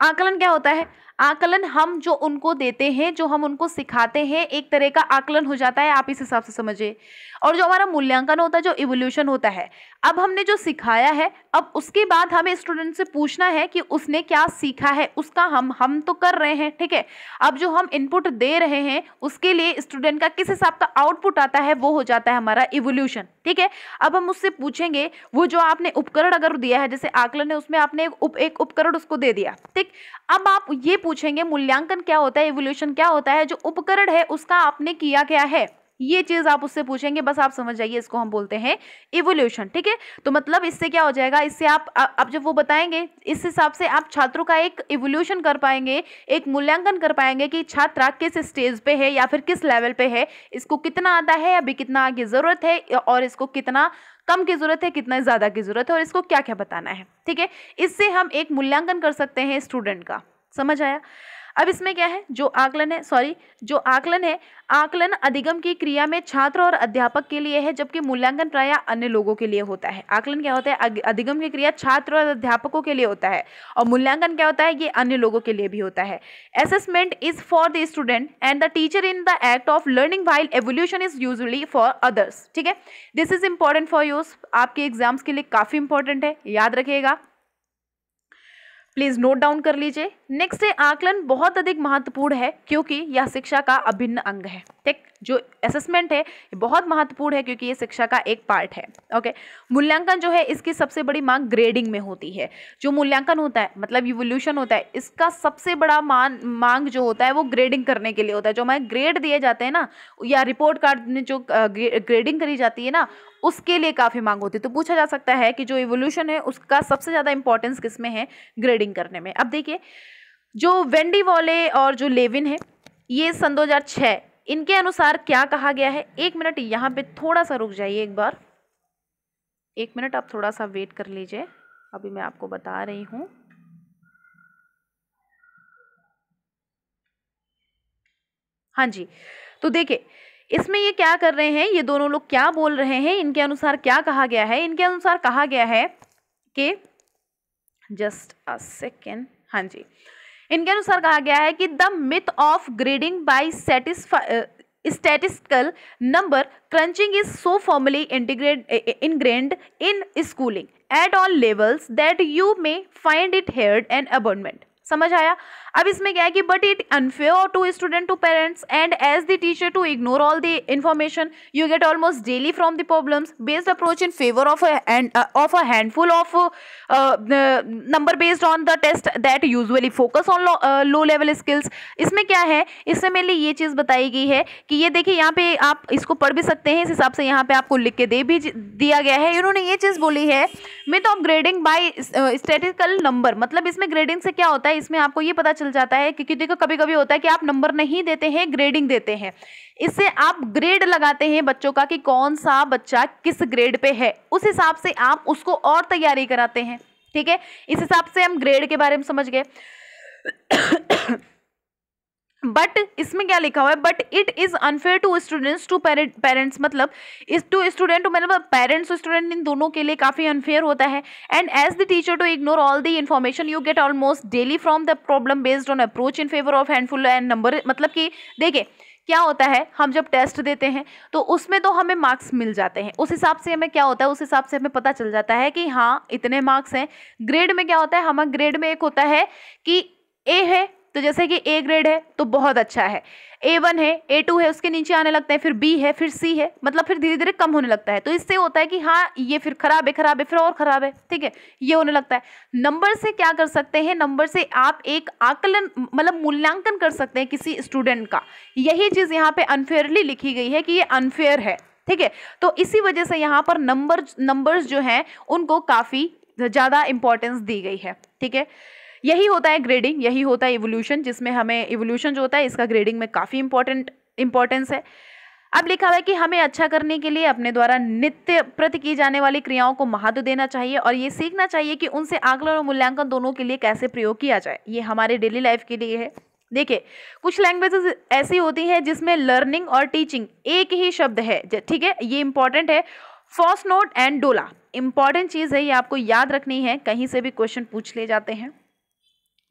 आकलन क्या होता है आकलन हम जो उनको देते हैं जो हम उनको सिखाते हैं एक तरह का आकलन हो जाता है आप इस हिसाब से समझिए और जो हमारा मूल्यांकन होता है जो इवोल्यूशन होता है अब हमने जो सिखाया है अब उसके बाद हमें स्टूडेंट से पूछना है कि उसने क्या सीखा है उसका हम हम तो कर रहे हैं ठीक है अब जो हम इनपुट दे रहे हैं उसके लिए स्टूडेंट का किस हिसाब का आउटपुट आता है वो हो जाता है हमारा इवोल्यूशन ठीक है अब हम उससे पूछेंगे वो जो आपने उपकरण अगर दिया है जैसे आकलन है उसमें आपने एक, उप, एक उपकरण उसको दे दिया ठीक अब आप ये पूछेंगे मूल्यांकन क्या होता है एवोल्यूशन क्या होता है जो उपकरण है उसका आपने किया क्या है ये चीज आप उससे पूछेंगे बस आप समझ जाइए इसको हम बोलते हैं इवोल्यूशन ठीक है तो मतलब इससे क्या हो जाएगा इससे आप अब जब वो बताएंगे इस हिसाब से आप छात्रों का एक इवोल्यूशन कर पाएंगे एक मूल्यांकन कर पाएंगे कि छात्रा किस स्टेज पे है या फिर किस लेवल पे है इसको कितना आता है अभी कितना आगे ज़रूरत है और इसको कितना कम की ज़रूरत है कितना ज़्यादा की ज़रूरत है और इसको क्या क्या बताना है ठीक है इससे हम एक मूल्यांकन कर सकते हैं स्टूडेंट का समझ आया अब इसमें क्या है जो आकलन है सॉरी जो आकलन है आकलन अधिगम की क्रिया में छात्र और अध्यापक के लिए है जबकि मूल्यांकन प्राय अन्य लोगों के लिए होता है आकलन क्या होता है अधिगम की क्रिया छात्र और अध्यापकों के लिए होता है और मूल्यांकन क्या होता है ये अन्य लोगों के लिए भी होता है assessment is for the student and the teacher in the act of learning while evolution is usually for others ठीक है this is important for use आपके एग्जाम्स के लिए काफ़ी इंपॉर्टेंट है याद रखिएगा प्लीज नोट डाउन कर लीजिए नेक्स्ट है आकलन बहुत अधिक महत्वपूर्ण है क्योंकि यह शिक्षा का अभिन्न अंग है जो असेसमेंट है ये बहुत महत्वपूर्ण है क्योंकि ये शिक्षा का एक पार्ट है ओके मूल्यांकन जो है इसकी सबसे बड़ी मांग ग्रेडिंग में होती है जो मूल्यांकन होता है मतलब इवोल्यूशन होता है इसका सबसे बड़ा मान मांग जो होता है वो ग्रेडिंग करने के लिए होता है जो हमारे ग्रेड दिए जाते हैं ना या रिपोर्ट कार्ड में जो ग्रेडिंग करी जाती है ना उसके लिए काफ़ी मांग होती है तो पूछा जा सकता है कि जो इवोल्यूशन है उसका सबसे ज़्यादा इंपॉर्टेंस किस में है ग्रेडिंग करने में अब देखिए जो वेंडी वॉले और जो लेविन है ये सन 2006 इनके अनुसार क्या कहा गया है एक मिनट यहाँ पे थोड़ा सा रुक जाइए एक बार एक मिनट आप थोड़ा सा वेट कर लीजिए अभी मैं आपको बता रही हूँ हाँ जी तो देखिए इसमें ये क्या कर रहे हैं ये दोनों लोग क्या बोल रहे हैं इनके अनुसार क्या कहा गया है इनके अनुसार कहा गया है कि जस्ट अ सेकेंड हाँ जी इनके अनुसार कहा गया है कि the myth of grading by satisfy statistical number crunching is so formally integrate ingrained in schooling at all levels that you may find it here and abandonment समझ आया अब इसमें क्या है कि but it unfair to student to parents and as the teacher to ignore all the information you get almost daily from the problems based approach in favour of of a handful of number based on the test that usually focus on low level skills इसमें क्या है इसमें लिए ये चीज़ बताई गई है कि ये देखिए यहाँ पे आप इसको पढ़ भी सकते हैं इस हिसाब से यहाँ पे आपको लिख के दे भी दिया गया है इन्होंने ये चीज़ बोली है myth of grading by statistical number मतलब इसमें ग्रेडिंग से क्या होता है इसमें आपको ये पता चल चल जाता है क्योंकि देखो कभी कभी होता है कि आप नंबर नहीं देते हैं ग्रेडिंग देते हैं इससे आप ग्रेड लगाते हैं बच्चों का कि कौन सा बच्चा किस ग्रेड पे है उस हिसाब से आप उसको और तैयारी कराते हैं ठीक है इस हिसाब से हम ग्रेड के बारे में समझ गए बट इसमें क्या लिखा हुआ है but it is unfair to students to parents मतलब इस टू स्टूडेंट मतलब पेरेंट्स स्टूडेंट इन दोनों के लिए काफ़ी अनफेयर होता है and as the teacher to ignore all the information you get almost daily from the problem based on approach in favour of handful and number मतलब कि देखिए क्या होता है हम जब टेस्ट देते हैं तो उसमें तो हमें मार्क्स मिल जाते हैं उस हिसाब से हमें क्या होता है उस हिसाब से हमें पता चल जाता है कि हाँ इतने मार्क्स हैं ग्रेड में क्या होता है हमारे ग्रेड में एक होता है कि ए है तो जैसे कि ए ग्रेड है तो बहुत अच्छा है ए वन है ए टू है उसके नीचे आने लगता है फिर बी है फिर सी है मतलब फिर धीरे धीरे कम होने लगता है तो इससे होता है कि हाँ ये फिर खराब है खराब है फिर और खराब है ठीक है ये होने लगता है नंबर से क्या कर सकते हैं नंबर से आप एक आकलन मतलब मूल्यांकन कर सकते हैं किसी स्टूडेंट का यही चीज़ यहाँ पे अनफेयरली लिखी गई है कि ये अनफेयर है ठीक है तो इसी वजह से यहाँ पर नंबर नंबर्स जो हैं उनको काफ़ी ज़्यादा इम्पोर्टेंस दी गई है ठीक है यही होता है ग्रेडिंग यही होता है इवोल्यूशन जिसमें हमें इवोल्यूशन जो होता है इसका ग्रेडिंग में काफ़ी इंपॉर्टेंट इंपॉर्टेंस है अब लिखा हुआ है कि हमें अच्छा करने के लिए अपने द्वारा नित्य प्रति की जाने वाली क्रियाओं को महत्व देना चाहिए और ये सीखना चाहिए कि उनसे आकलन और मूल्यांकन दोनों के लिए कैसे प्रयोग किया जाए ये हमारे डेली लाइफ के लिए है देखिए कुछ लैंग्वेजेस ऐसी होती हैं जिसमें लर्निंग और टीचिंग एक ही शब्द है ठीक है ये इंपॉर्टेंट है फॉस्ट नोट एंड डोला इंपॉर्टेंट चीज़ है ये आपको याद रखनी है कहीं से भी क्वेश्चन पूछ ले जाते हैं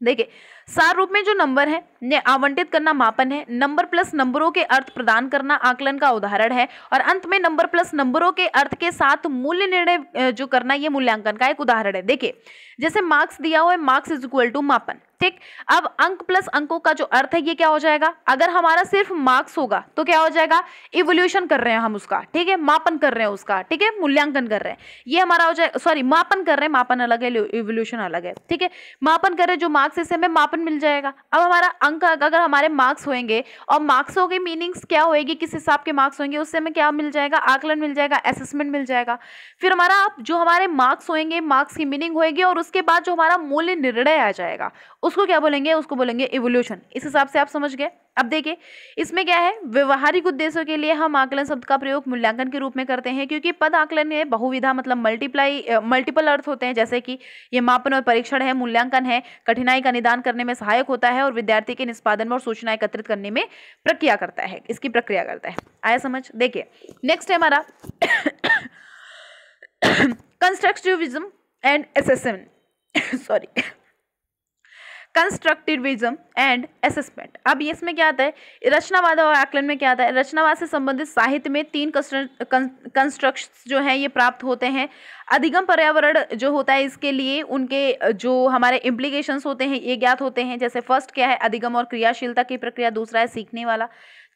देखिए सार रूप में जो नंबर है ने आवंटित करना मापन है नंबर प्लस नंबरों के अर्थ प्रदान करना आकलन का उदाहरण है और अंत में नंबर प्लस नंबरों के अर्थ के साथ मूल्य निर्णय जो करना ये मूल्यांकन का एक उदाहरण है देखिए जैसे मार्क्स दिया हुआ है मार्क्स इज इक्वल टू मापन ठीक अब अंक प्लस अंकों का जो अर्थ है ये क्या हो जाएगा अगर हमारा सिर्फ मार्क्स होगा तो क्या हो जाएगा इवोल्यूशन कर रहे हैं हम उसका ठीक है मापन कर रहे हैं उसका ठीक है मूल्यांकन कर रहे हैं ये हमारा हो जाएगा सॉरी मापन कर रहे हैं मापन अलग है इवोल्यूशन अलग है ठीक है मापन कर रहे जो मार्क्स इससे हमें मापन मिल जाएगा अब हमारा अंक अगर हमारे मार्क्स होंगे और मार्क्स हो मीनिंग्स क्या होगी किस हिसाब के मार्क्स होंगे उससे हमें क्या मिल जाएगा आकलन मिल जाएगा असेसमेंट मिल जाएगा फिर हमारा जो हमारे मार्क्स होंगे मार्क्स की मीनिंग होगी और उसके बाद जो हमारा मूल्य निर्णय आ जाएगा उसको क्या बोलेंगे उसको बोलेंगे इवोल्यूशन इस हिसाब से आप समझ गए अब देखिए इसमें क्या है व्यवहारिक उद्देश्यों के लिए हम आकलन शब्द का प्रयोग मूल्यांकन के रूप में करते हैं क्योंकि पद आकलन में बहुविधा मतलब मल्टीप्लाई मल्टीपल अर्थ होते हैं जैसे कि ये मापन और परीक्षण है मूल्यांकन है कठिनाई का निदान करने में सहायक होता है और विद्यार्थी के निष्पादन में और सूचना एकत्रित करने में प्रक्रिया करता है इसकी प्रक्रिया करता है आया समझ देखिए नेक्स्ट है हमारा constructivism and assessment sorry constructivism and assessment अब इसमें क्या आता है रचनावाद और आकलन में क्या आता है रचनावाद से संबंधित साहित्य में तीन कंस्ट्रक्ट जो हैं ये प्राप्त होते हैं अधिगम पर्यावरण जो होता है इसके लिए उनके जो हमारे इम्प्लीकेशंस होते हैं ये ज्ञात होते हैं जैसे फर्स्ट क्या है अधिगम और क्रियाशीलता की प्रक्रिया दूसरा है सीखने वाला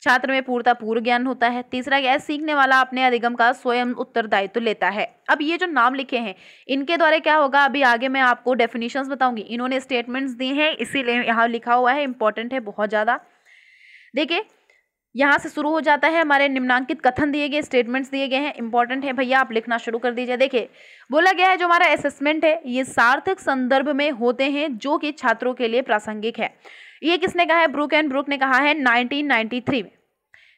छात्र में पूर्णता पूर्व ज्ञान होता है तीसरा क्या है सीखने वाला अपने अधिगम का स्वयं उत्तरदायित्व लेता है अब ये जो नाम लिखे हैं इनके द्वारा क्या होगा अभी आगे मैं आपको डेफिनेशन बताऊंगी इन्होंने स्टेटमेंट्स दिए हैं इसीलिए यहाँ लिखा हुआ है इंपॉर्टेंट है बहुत ज़्यादा देखिए यहाँ से शुरू हो जाता है हमारे निम्नांकित कथन दिए गए स्टेटमेंट्स दिए गए हैं इंपॉर्टेंट है भैया आप लिखना शुरू कर दीजिए देखिए बोला गया है जो हमारा असेसमेंट है ये सार्थक संदर्भ में होते हैं जो कि छात्रों के लिए प्रासंगिक है ये किसने कहा है ब्रूक एंड ब्रूक ने कहा है 1993 में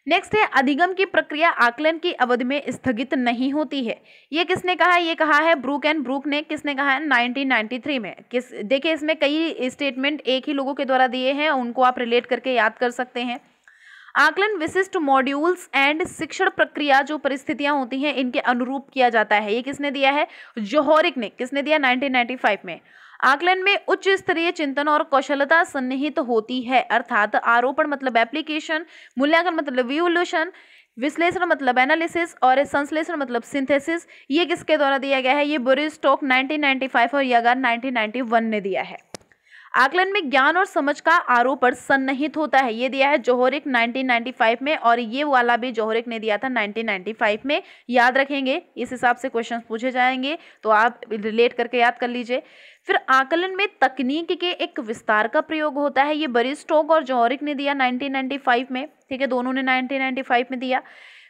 नेक्स्ट है अधिगम की प्रक्रिया आकलन की अवधि में स्थगित नहीं होती है ये किसने कहा है ये कहा है ब्रूक एंड ब्रूक ने किसने कहा है 1993 में किस देखिए इसमें कई स्टेटमेंट एक ही लोगों के द्वारा दिए हैं उनको आप रिलेट करके याद कर सकते हैं आकलन विशिष्ट मॉड्यूल्स एंड शिक्षण प्रक्रिया जो परिस्थितियां होती हैं इनके अनुरूप किया जाता है ये किसने दिया है जोहरिक ने किसने दिया 1995 में आकलन में उच्च स्तरीय चिंतन और कौशलता सन्निहित तो होती है अर्थात आरोपण मतलब एप्लीकेशन मूल्यांकन मतलब व्यूल्यूशन विश्लेषण मतलब एनालिसिस और संश्लेषण मतलब सिंथेसिस ये किसके द्वारा दिया गया है ये बोरी 1995 और यगर 1991 ने दिया है आकलन में ज्ञान और समझ का आरोपण सन्निहित होता है ये दिया है जोहरिक 1995 में और ये वाला भी जोहरिक ने दिया था 1995 में याद रखेंगे इस हिसाब से क्वेश्चन पूछे जाएंगे तो आप रिलेट करके याद कर लीजिए फिर आकलन में तकनीक के एक विस्तार का प्रयोग होता है ये बरी स्टोक और जौहरिक ने दिया 1995 में ठीक है दोनों ने 1995 में दिया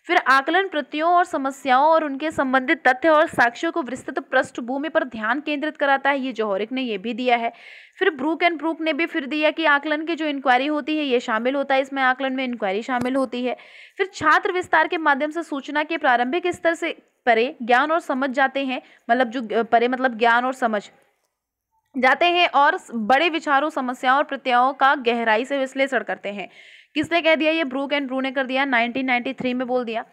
फिर आकलन प्रतियों और समस्याओं और उनके संबंधित तथ्य और साक्ष्यों को विस्तृत पृष्ठभूमि पर ध्यान केंद्रित कराता है ये जौहरिक ने ये भी दिया है फिर ब्रूक एंड ब्रूक ने भी फिर दिया कि आकलन की जो इंक्वायरी होती है ये शामिल होता है इसमें आकलन में इंक्वायरी शामिल होती है फिर छात्र विस्तार के माध्यम से सूचना के प्रारंभिक स्तर से परे ज्ञान और समझ जाते हैं मतलब जो परे मतलब ज्ञान और समझ जाते हैं और बड़े विचारों समस्याओं और प्रत्ययों का गहराई से विश्लेषण करते हैं किसने कह दिया ये ब्रूक एंड ब्रू ने कर दिया 1993 में बोल दिया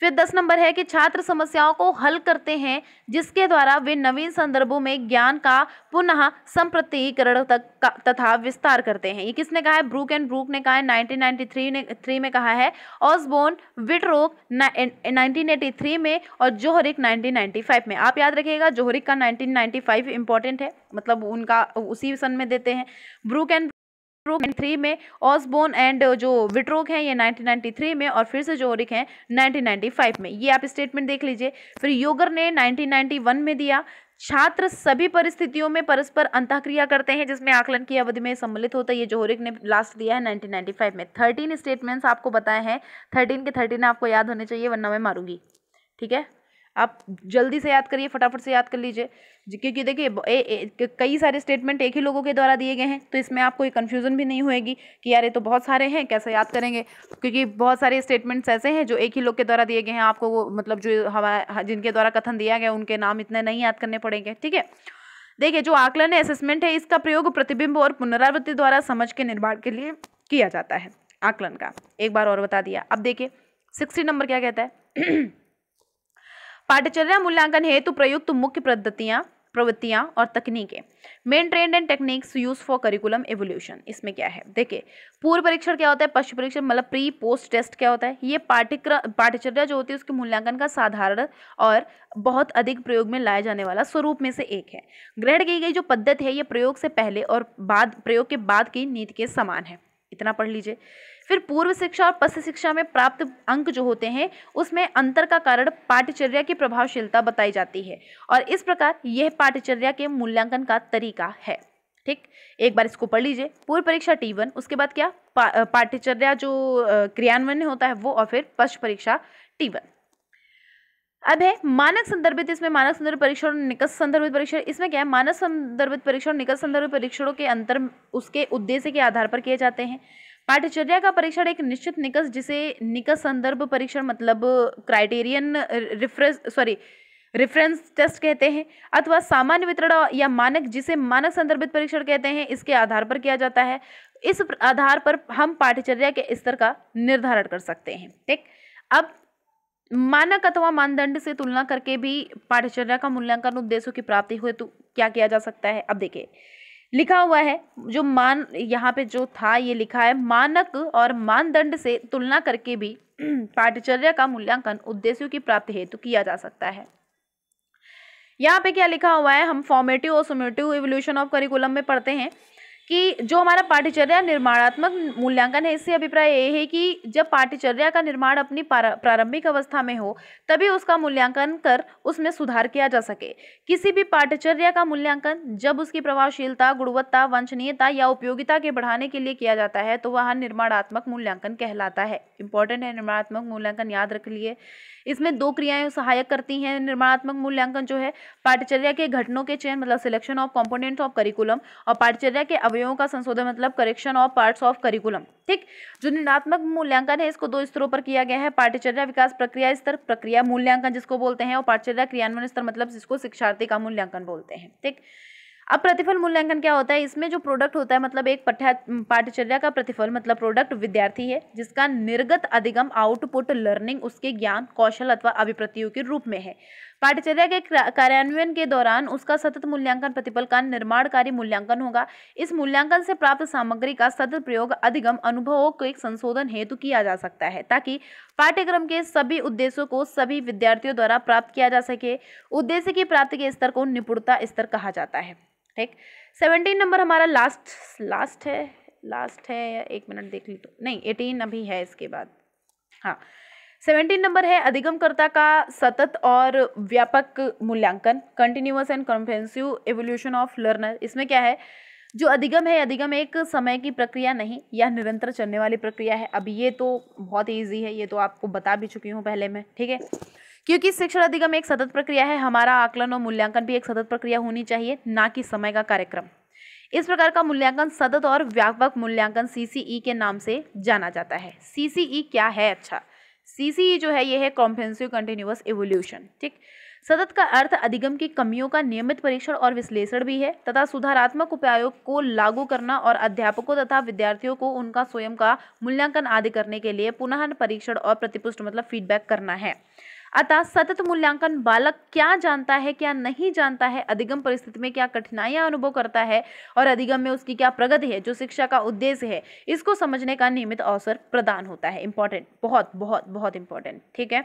फिर दस नंबर है कि छात्र समस्याओं को हल करते हैं जिसके द्वारा वे नवीन संदर्भों में ज्ञान का पुनः संप्रतिकरण तक तथा विस्तार करते हैं ये किसने कहा है ब्रूक एंड ब्रूक ने कहा है 1993 ने थ्री में कहा है ऑसबोन विटरोक 1983 में और जोहरिक 1995 में आप याद रखिएगा जोहरिक का 1995 इंपॉर्टेंट है मतलब उनका उसी सन में देते हैं ब्रूक एंड थ्री में ऑसबोन एंड uh, जो विट्रोक हैं ये 1993 में और फिर से जो जोरिक हैं 1995 में ये आप स्टेटमेंट देख लीजिए फिर योगर ने 1991 में दिया छात्र सभी परिस्थितियों में परस्पर अंतःक्रिया करते हैं जिसमें आकलन की अवधि में सम्मिलित होता है ये जोहरिक ने लास्ट दिया है 1995 में थर्टीन स्टेटमेंट्स आपको बताए हैं थर्टीन के थर्टीन आपको याद होने चाहिए वरना मैं मारूंगी ठीक है आप जल्दी से याद करिए फटाफट से याद कर लीजिए क्योंकि देखिए कई सारे स्टेटमेंट एक ही लोगों के द्वारा दिए गए हैं तो इसमें आपको कोई कन्फ्यूज़न भी नहीं होएगी कि यार ये तो बहुत सारे हैं कैसे याद करेंगे क्योंकि बहुत सारे स्टेटमेंट्स ऐसे हैं जो एक ही लोग के द्वारा दिए गए हैं आपको वो मतलब जो हवा जिनके द्वारा कथन दिया गया उनके नाम इतने नहीं याद करने पड़ेंगे ठीक है देखिए जो आकलन है असेसमेंट है इसका प्रयोग प्रतिबिंब और पुनरावृत्ति द्वारा समझ के निर्माण के लिए किया जाता है आकलन का एक बार और बता दिया अब देखिए सिक्सटी नंबर क्या कहता है पाठ्यचर्या मूल्यांकन हेतु प्रयुक्त मुख्य पद्धतियाँ प्रवृत्तियाँ और तकनीकें main trend and techniques use for curriculum evolution इसमें क्या है देखिए पूर्व परीक्षण क्या होता है पश्चिम परीक्षण मतलब प्री पोस्ट टेस्ट क्या होता है ये पाठ्यक्रम पाठ्यचर्या जो होती है उसके मूल्यांकन का साधारण और बहुत अधिक प्रयोग में लाया जाने वाला स्वरूप में से एक है ग्रहण की गई जो पद्धति है ये प्रयोग से पहले और बाद प्रयोग के बाद की नीति के समान है इतना पढ़ लीजिए फिर पूर्व शिक्षा और पश्च शिक्षा में प्राप्त अंक जो होते हैं उसमें अंतर का कारण पाठ्यचर्या की प्रभावशीलता बताई जाती है और इस प्रकार यह पाठ्यचर्या के मूल्यांकन का तरीका है ठीक एक बार इसको पढ़ लीजिए पूर्व परीक्षा टी वन उसके बाद क्या पा, पाठ्यचर्या जो क्रियान्वयन होता है वो और फिर पश्च परीक्षा टी वन अब है मानक संदर्भित इसमें मानक संदर्भित परीक्षण और निकट संदर्भित परीक्षण इसमें क्या है मानक संदर्भित परीक्षण और निकट संदर्भित परीक्षणों के अंतर उसके उद्देश्य के आधार पर किए जाते हैं पाठ्यचर्या का परीक्षण एक निश्चित निकस जिसे निकस संदर्भ परीक्षण मतलब criterion reference sorry reference test कहते हैं अथवा सामान्य वितरण या मानक जिसे मानक संदर्भित परीक्षण कहते हैं इसके आधार पर किया जाता है इस आधार पर हम पाठ्यचर्या के स्तर का निर्धारण कर सकते हैं ठीक अब मानक अथवा मानदंड से तुलना करके भी पाठ्यचर्या का मूल्यांकन उद्देश्यों की प्राप्ति हेतु क्या किया जा सकता है अब देखिए लिखा हुआ है जो मान यहाँ पे जो था ये लिखा है मानक और मानदंड से तुलना करके भी पाठचर्या का मूल्यांकन उद्देश्यों की प्राप्ति हेतु किया जा सकता है यहाँ पे क्या लिखा हुआ है हम फॉर्मेटिव और सुमेटिव इवोल्यूशन ऑफ करिकुलम में पढ़ते हैं कि जो हमारा पाठ्यचर्या निर्माणात्मक मूल्यांकन है इससे अभिप्राय ये है कि जब पाठ्यचर्या का निर्माण अपनी प्रारंभिक अवस्था में हो तभी उसका मूल्यांकन कर उसमें सुधार किया जा सके किसी भी पाठ्यचर्या का मूल्यांकन जब उसकी प्रभावशीलता गुणवत्ता वंचनीयता या उपयोगिता के बढ़ाने के लिए किया जाता है तो वह निर्माणात्मक मूल्यांकन कहलाता है इंपॉर्टेंट है निर्माणात्मक मूल्यांकन याद रख लिए इसमें दो क्रियाएं सहायक करती हैं निर्माणात्मक मूल्यांकन जो है पाठ्यचर्या के घटनों के चयन मतलब selection of component of curriculum और पाठ्यचर्या के अवय अवयवों का संशोधन मतलब correction of parts of curriculum ठीक जो निर्णात्मक मूल्यांकन है इसको दो स्तरों पर किया गया है पाठ्यचर्या विकास प्रक्रिया स्तर प्रक्रिया मूल्यांकन जिसको बोलते हैं और पाठ्यचर्या क्रियान्वयन स्तर मतलब जिसको शिक्षार्थी का मूल्यांकन बोलते हैं ठीक अब प्रतिफल मूल्यांकन क्या होता है इसमें जो प्रोडक्ट होता है मतलब एक पठ्या पाठ्यचर्या का प्रतिफल मतलब प्रोडक्ट विद्यार्थी है जिसका निर्गत अधिगम आउटपुट लर्निंग उसके ज्ञान कौशल अथवा अभिप्रतियों के रूप में है पाठ्यचर्या के कार्यान्वयन के दौरान उसका सतत मूल्यांकन प्रतिफल का कार्य मूल्यांकन होगा इस मूल्यांकन से प्राप्त सामग्री का सतत प्रयोग अधिगम अनुभवों एक संशोधन हेतु किया जा सकता है ताकि पाठ्यक्रम के सभी उद्देश्यों को सभी विद्यार्थियों द्वारा प्राप्त किया जा सके उद्देश्य की प्राप्ति के स्तर को निपुणता स्तर कहा जाता है ठीक सेवनटीन नंबर हमारा लास्ट लास्ट है लास्ट है या एक मिनट देख ली तो नहीं एटीन अभी है इसके बाद हाँ सेवेंटीन नंबर है अधिगमकर्ता का सतत और व्यापक मूल्यांकन continuous and comprehensive evolution of learner इसमें क्या है जो अधिगम है अधिगम एक समय की प्रक्रिया नहीं यह निरंतर चलने वाली प्रक्रिया है अब ये तो बहुत ईजी है ये तो आपको बता भी चुकी हूँ पहले मैं ठीक है क्योंकि शिक्षण अधिगम एक सतत प्रक्रिया है हमारा आकलन और मूल्यांकन भी एक सतत प्रक्रिया होनी चाहिए ना कि समय का कार्यक्रम इस प्रकार का मूल्यांकन सतत और व्यापक मूल्यांकन सीसीई e के नाम से जाना जाता है सीसीई e क्या है अच्छा सी e जो है ये है कॉम्पेंसिव कंटिन्यूस एवोल्यूशन ठीक सतत का अर्थ अधिगम की कमियों का नियमित परीक्षण और विश्लेषण भी है तथा सुधारात्मक उपायों को लागू करना और अध्यापकों तथा विद्यार्थियों को उनका स्वयं का मूल्यांकन आदि करने के लिए पुनः परीक्षण और प्रतिपुष्ट मतलब फीडबैक करना है अतः सतत मूल्यांकन बालक क्या जानता है क्या नहीं जानता है अधिगम परिस्थिति में क्या कठिनाइयां अनुभव करता है और अधिगम में उसकी क्या प्रगति है जो शिक्षा का उद्देश्य है इसको समझने का नियमित अवसर प्रदान होता है इंपॉर्टेंट बहुत बहुत बहुत इंपॉर्टेंट ठीक है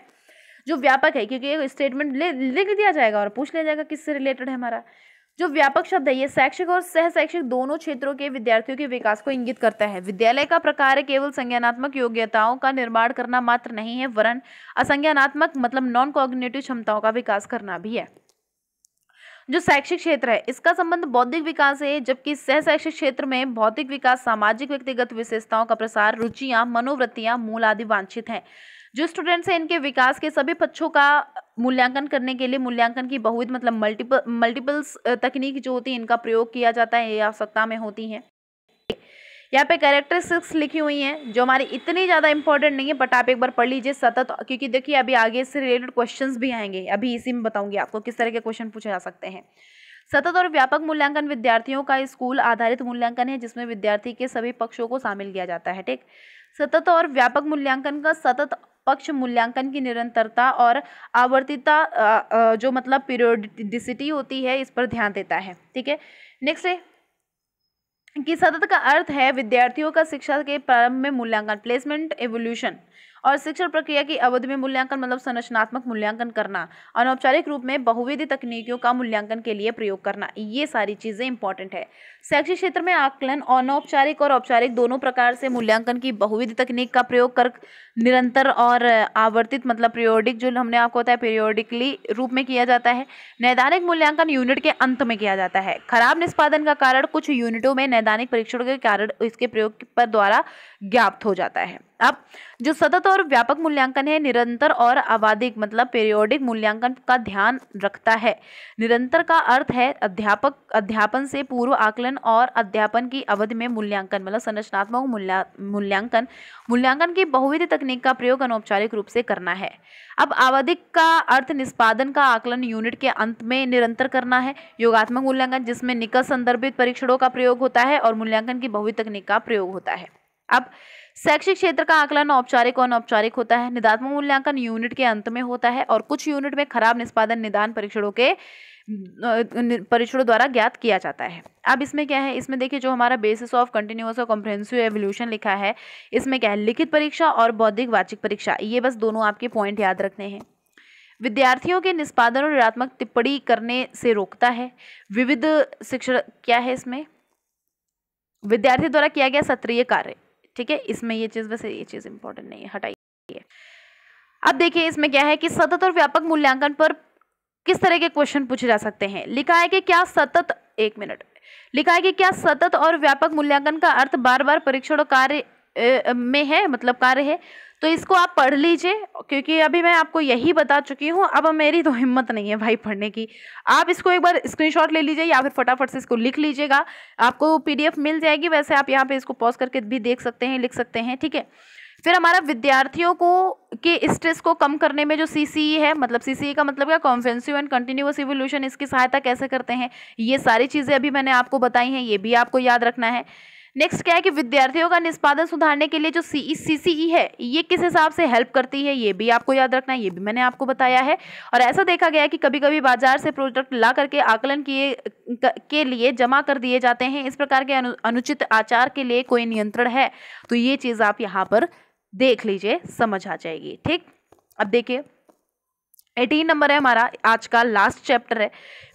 जो व्यापक है क्योंकि स्टेटमेंट ले लिख दिया जाएगा और पूछ लिया जाएगा किससे रिलेटेड है हमारा जो व्यापक शब्द है ये शैक्षिक और सह शैक्षिक दोनों क्षेत्रों के विद्यार्थियों के विकास को इंगित करता है विद्यालय का प्रकार केवल संज्ञानात्मक योग्यताओं का निर्माण करना मात्र नहीं है वरन असंज्ञानात्मक मतलब नॉन कॉग्नेटिव क्षमताओं का विकास करना भी है जो शैक्षिक क्षेत्र है इसका संबंध बौद्धिक विकास से जबकि सह शैक्षिक क्षेत्र में भौतिक विकास सामाजिक व्यक्तिगत विशेषताओं का प्रसार रुचियां मनोवृत्तियां मूल आदि वांछित हैं जो स्टूडेंट्स हैं इनके विकास के सभी पक्षों का मूल्यांकन करने के लिए मूल्यांकन की बहुविध मतलब मल्टीपल मल्टीपल्स तकनीक जो होती है इनका प्रयोग किया जाता है ये आवश्यकता में होती हैं यहाँ पे कैरेक्टर सिक्स लिखी हुई हैं जो हमारी इतनी ज़्यादा इंपॉर्टेंट नहीं है बट आप एक बार पढ़ लीजिए सतत क्योंकि देखिए अभी आगे से रिलेटेड क्वेश्चंस भी आएंगे अभी इसी में बताऊंगी आपको किस तरह के क्वेश्चन पूछे जा सकते हैं सतत और व्यापक मूल्यांकन विद्यार्थियों का स्कूल आधारित मूल्यांकन है जिसमें विद्यार्थी के सभी पक्षों को शामिल किया जाता है ठीक सतत और व्यापक मूल्यांकन का सतत पक्ष मूल्यांकन की निरंतरता और आवर्तिता जो मतलब पीरियोडिसिटी होती है इस पर ध्यान देता है ठीक है नेक्स्ट है कि सतत का अर्थ है विद्यार्थियों का शिक्षा के प्रारंभ में मूल्यांकन प्लेसमेंट एवोल्यूशन और शिक्षण प्रक्रिया की अवधि में मूल्यांकन मतलब संरचनात्मक मूल्यांकन करना अनौपचारिक रूप में बहुविध तकनीकियों का मूल्यांकन के लिए प्रयोग करना ये सारी चीज़ें इंपॉर्टेंट है शैक्षिक क्षेत्र में आकलन अनौपचारिक और औपचारिक दोनों प्रकार से मूल्यांकन की बहुविध तकनीक का प्रयोग कर निरंतर और आवर्तित मतलब पीरियोडिक जो हमने आपको बताया पीरियोडिकली रूप में किया जाता है नैदानिक मूल्यांकन यूनिट के अंत में किया जाता है खराब निष्पादन का कारण कुछ यूनिटों में नैदानिक परीक्षण के कारण इसके प्रयोग पर द्वारा ज्ञाप्त हो जाता है अब जो सतत और व्यापक मूल्यांकन है निरंतर और आबादिक मतलब पेरियोडिक मूल्यांकन का ध्यान रखता है निरंतर का अर्थ है अध्यापक अध्यापन से पूर्व आकलन और अध्यापन की अवधि में मूल्यांकन मतलब संरचनात्मक मूल्यांकन मूल्यांकन की बहुविध तक तकनीक का प्रयोग अनौपचारिक रूप से करना है अब आवधिक का अर्थ निष्पादन का आकलन यूनिट के अंत में निरंतर करना है योगात्मक मूल्यांकन जिसमें निकट संदर्भित परीक्षणों का प्रयोग होता है और मूल्यांकन की बहुवी तकनीक का प्रयोग होता है अब शैक्षिक क्षेत्र का आकलन औपचारिक और अनौपचारिक होता है निदात्मक मूल्यांकन यूनिट के अंत में होता है और कुछ यूनिट में खराब निष्पादन निदान परीक्षणों के परीक्षणों द्वारा ज्ञात किया जाता है अब इसमें क्या है इसमें देखिए जो हमारा बेसिस ऑफ कंटिन्यूस और कॉम्प्रहेंसिव एवोल्यूशन लिखा है इसमें क्या है लिखित परीक्षा और बौद्धिक वाचिक परीक्षा ये बस दोनों आपके पॉइंट याद रखने हैं विद्यार्थियों के निष्पादन और ऋणात्मक टिप्पणी करने से रोकता है विविध शिक्षण क्या है इसमें विद्यार्थी द्वारा किया गया सत्रीय कार्य ठीक है इसमें ये चीज़ वैसे ये चीज़ इंपॉर्टेंट नहीं है हटाइए अब देखिए इसमें क्या है कि सतत और व्यापक मूल्यांकन पर किस तरह के क्वेश्चन पूछे जा सकते हैं लिखा है कि क्या सतत एक मिनट लिखा है कि क्या सतत और व्यापक मूल्यांकन का अर्थ बार बार परीक्षण और कार्य में है मतलब कार्य है तो इसको आप पढ़ लीजिए क्योंकि अभी मैं आपको यही बता चुकी हूँ अब मेरी तो हिम्मत नहीं है भाई पढ़ने की आप इसको एक बार स्क्रीनशॉट ले लीजिए या फिर फटाफट से इसको लिख लीजिएगा आपको पीडीएफ मिल जाएगी वैसे आप यहाँ पे इसको पॉज करके भी देख सकते हैं लिख सकते हैं ठीक है फिर हमारा विद्यार्थियों को के स्ट्रेस को कम करने में जो सी e है मतलब सी e का मतलब क्या कॉन्फेंसिव एंड कंटिन्यूस इवोल्यूशन इसकी सहायता कैसे करते हैं ये सारी चीज़ें अभी मैंने आपको बताई हैं ये भी आपको याद रखना है नेक्स्ट क्या है कि विद्यार्थियों का निष्पादन सुधारने के लिए जो सी ई सी है ये किस हिसाब से हेल्प करती है ये भी आपको याद रखना है ये भी मैंने आपको बताया है और ऐसा देखा गया है कि कभी कभी बाजार से प्रोडक्ट ला करके आकलन किए के लिए जमा कर दिए जाते हैं इस प्रकार के अनु, अनुचित आचार के लिए कोई नियंत्रण है तो ये चीज़ आप यहाँ पर देख लीजिए समझ आ जाएगी ठीक अब देखिए एटीन नंबर है हमारा आज का लास्ट चैप्टर है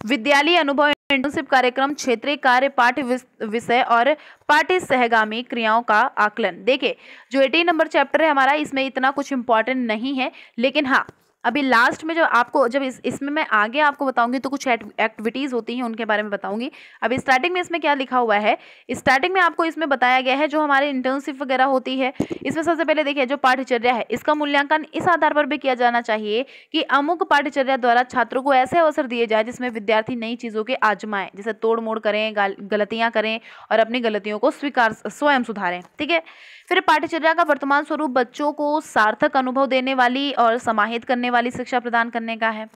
विद्यालय अनुभव इंटर्नशिप कार्यक्रम क्षेत्रीय कार्य पाठ्य विषय और पाठ्य सहगामी क्रियाओं का आकलन देखिए जो एटीन नंबर चैप्टर है हमारा इसमें इतना कुछ इंपॉर्टेंट नहीं है लेकिन हाँ अभी लास्ट में जब आपको जब इस इसमें मैं आगे आपको बताऊंगी तो कुछ एक्टिविटीज़ होती हैं उनके बारे में बताऊंगी अभी स्टार्टिंग में इसमें क्या लिखा हुआ है स्टार्टिंग में आपको इसमें बताया गया है जो हमारे इंटर्नशिप वगैरह होती है इसमें सबसे पहले देखिए जो पाठ्यचर्या है इसका मूल्यांकन इस आधार पर भी किया जाना चाहिए कि अमुक पाठ्यचर्या द्वारा छात्रों को ऐसे अवसर दिए जाए जिसमें विद्यार्थी नई चीज़ों के आजमाए जैसे तोड़ मोड़ करें गलतियाँ करें और अपनी गलतियों को स्वीकार स्वयं सुधारें ठीक है फिर पाठ्यचर्या का वर्तमान स्वरूप बच्चों को सार्थक अनुभव देने वाली और समाहित करने करने वाली शिक्षा प्रदान करने का है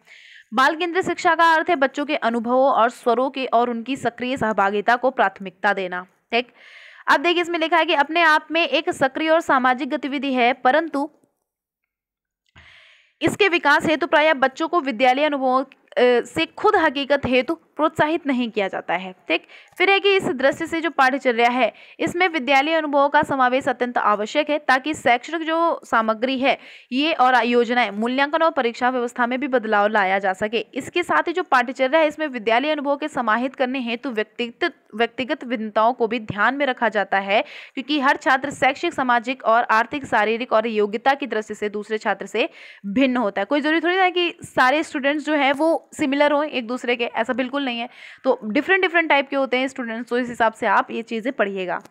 बाल केंद्रित शिक्षा का अर्थ है बच्चों के अनुभवों और स्वरों के और उनकी सक्रिय सहभागिता को प्राथमिकता देना ठीक अब देखिए इसमें लिखा है कि अपने आप में एक सक्रिय और सामाजिक गतिविधि है परंतु इसके विकास हेतु तो प्राय बच्चों को विद्यालय अनुभवों से खुद हकीकत हेतु तो प्रोत्साहित नहीं किया जाता है ठीक फिर है कि इस दृष्टि से जो पाठ्यचर्या है इसमें विद्यालय अनुभवों का समावेश अत्यंत आवश्यक है ताकि शैक्षणिक जो सामग्री है ये और योजनाएं मूल्यांकन और परीक्षा व्यवस्था में भी बदलाव लाया जा सके इसके साथ ही जो पाठ्यचर्या है इसमें विद्यालय अनुभव के समाहित करने हेतु व्यक्तिगत व्यक्तिगत भिन्नताओं को भी ध्यान में रखा जाता है क्योंकि हर छात्र शैक्षिक सामाजिक और आर्थिक शारीरिक और योग्यता की दृष्टि से दूसरे छात्र से भिन्न होता है कोई जरूरी थोड़ी ना कि सारे स्टूडेंट्स जो है वो सिमिलर हों एक दूसरे के ऐसा बिल्कुल बिल्कुल नहीं है तो डिफरेंट डिफरेंट टाइप के होते हैं स्टूडेंट्स तो इस हिसाब से आप ये चीज़ें पढ़िएगा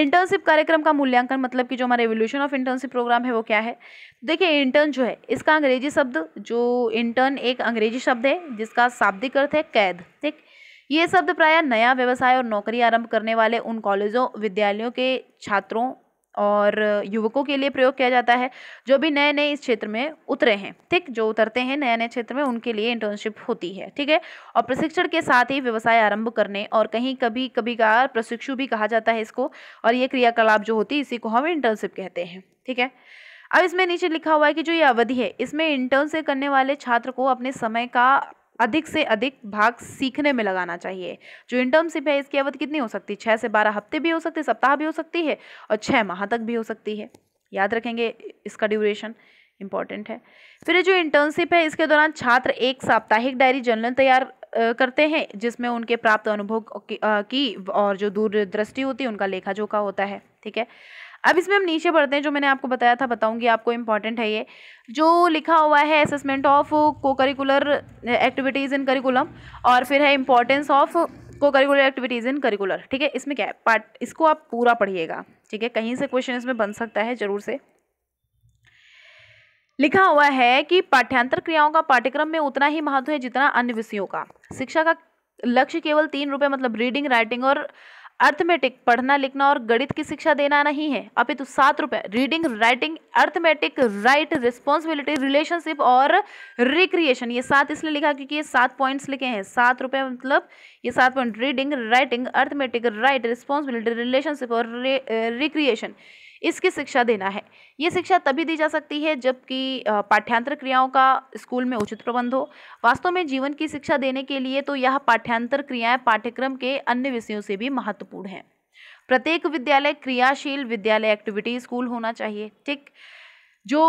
इंटर्नशिप कार्यक्रम का मूल्यांकन मतलब कि जो हमारा रेवोल्यूशन ऑफ इंटर्नशिप प्रोग्राम है वो क्या है देखिए इंटर्न जो है इसका अंग्रेजी शब्द जो इंटर्न एक अंग्रेजी शब्द है जिसका शाब्दिक अर्थ है कैद ठीक ये शब्द प्रायः नया व्यवसाय और नौकरी आरंभ करने वाले उन कॉलेजों विद्यालयों के छात्रों और युवकों के लिए प्रयोग किया जाता है जो भी नए नए इस क्षेत्र में उतरे हैं ठीक जो उतरते हैं नए नए क्षेत्र में उनके लिए इंटर्नशिप होती है ठीक है और प्रशिक्षण के साथ ही व्यवसाय आरंभ करने और कहीं कभी कभी का प्रशिक्षु भी कहा जाता है इसको और ये क्रियाकलाप जो होती है इसी को हम इंटर्नशिप कहते हैं ठीक है अब इसमें नीचे लिखा हुआ है कि जो ये अवधि है इसमें इंटर्न से करने वाले छात्र को अपने समय का अधिक से अधिक भाग सीखने में लगाना चाहिए जो इंटर्नशिप है इसकी अवधि कितनी हो सकती है छः से बारह हफ्ते भी हो सकते हैं सप्ताह भी हो सकती है और छः माह तक भी हो सकती है याद रखेंगे इसका ड्यूरेशन इंपॉर्टेंट है फिर जो इंटर्नशिप है इसके दौरान छात्र एक साप्ताहिक डायरी जर्नल तैयार करते हैं जिसमें उनके प्राप्त अनुभव की और जो दूरदृष्टि होती है उनका लेखा जोखा होता है ठीक है अब इसमें हम नीचे बढ़ते हैं जो मैंने आपको बताया था बताऊंगी आपको इम्पॉर्टेंट है ये जो लिखा हुआ है assessment of co curricular activities in curriculum और फिर है importance of co curricular activities in curricular ठीक है इसमें क्या है पार्ट इसको आप पूरा पढ़िएगा ठीक है कहीं से क्वेश्चन इसमें बन सकता है ज़रूर से लिखा हुआ है कि पाठ्यांतर क्रियाओं का पाठ्यक्रम में उतना ही महत्व है जितना अन्य विषयों का शिक्षा का लक्ष्य केवल तीन रुपये मतलब रीडिंग राइटिंग और अर्थमेटिक पढ़ना लिखना और गणित की शिक्षा देना नहीं है अपितु सात रुपए reading writing arithmetic right responsibility relationship और रिक्रिएशन ये सात इसलिए लिखा क्योंकि ये सात पॉइंट्स लिखे हैं सात रुपए मतलब ये सात point reading writing arithmetic right responsibility relationship और रिक्रिएशन इसकी शिक्षा देना है ये शिक्षा तभी दी जा सकती है जबकि पाठ्यांतर क्रियाओं का स्कूल में उचित प्रबंध हो वास्तव में जीवन की शिक्षा देने के लिए तो यह पाठ्यांतर क्रियाएं पाठ्यक्रम के अन्य विषयों से भी महत्वपूर्ण हैं प्रत्येक विद्यालय क्रियाशील विद्यालय एक्टिविटी स्कूल होना चाहिए ठीक जो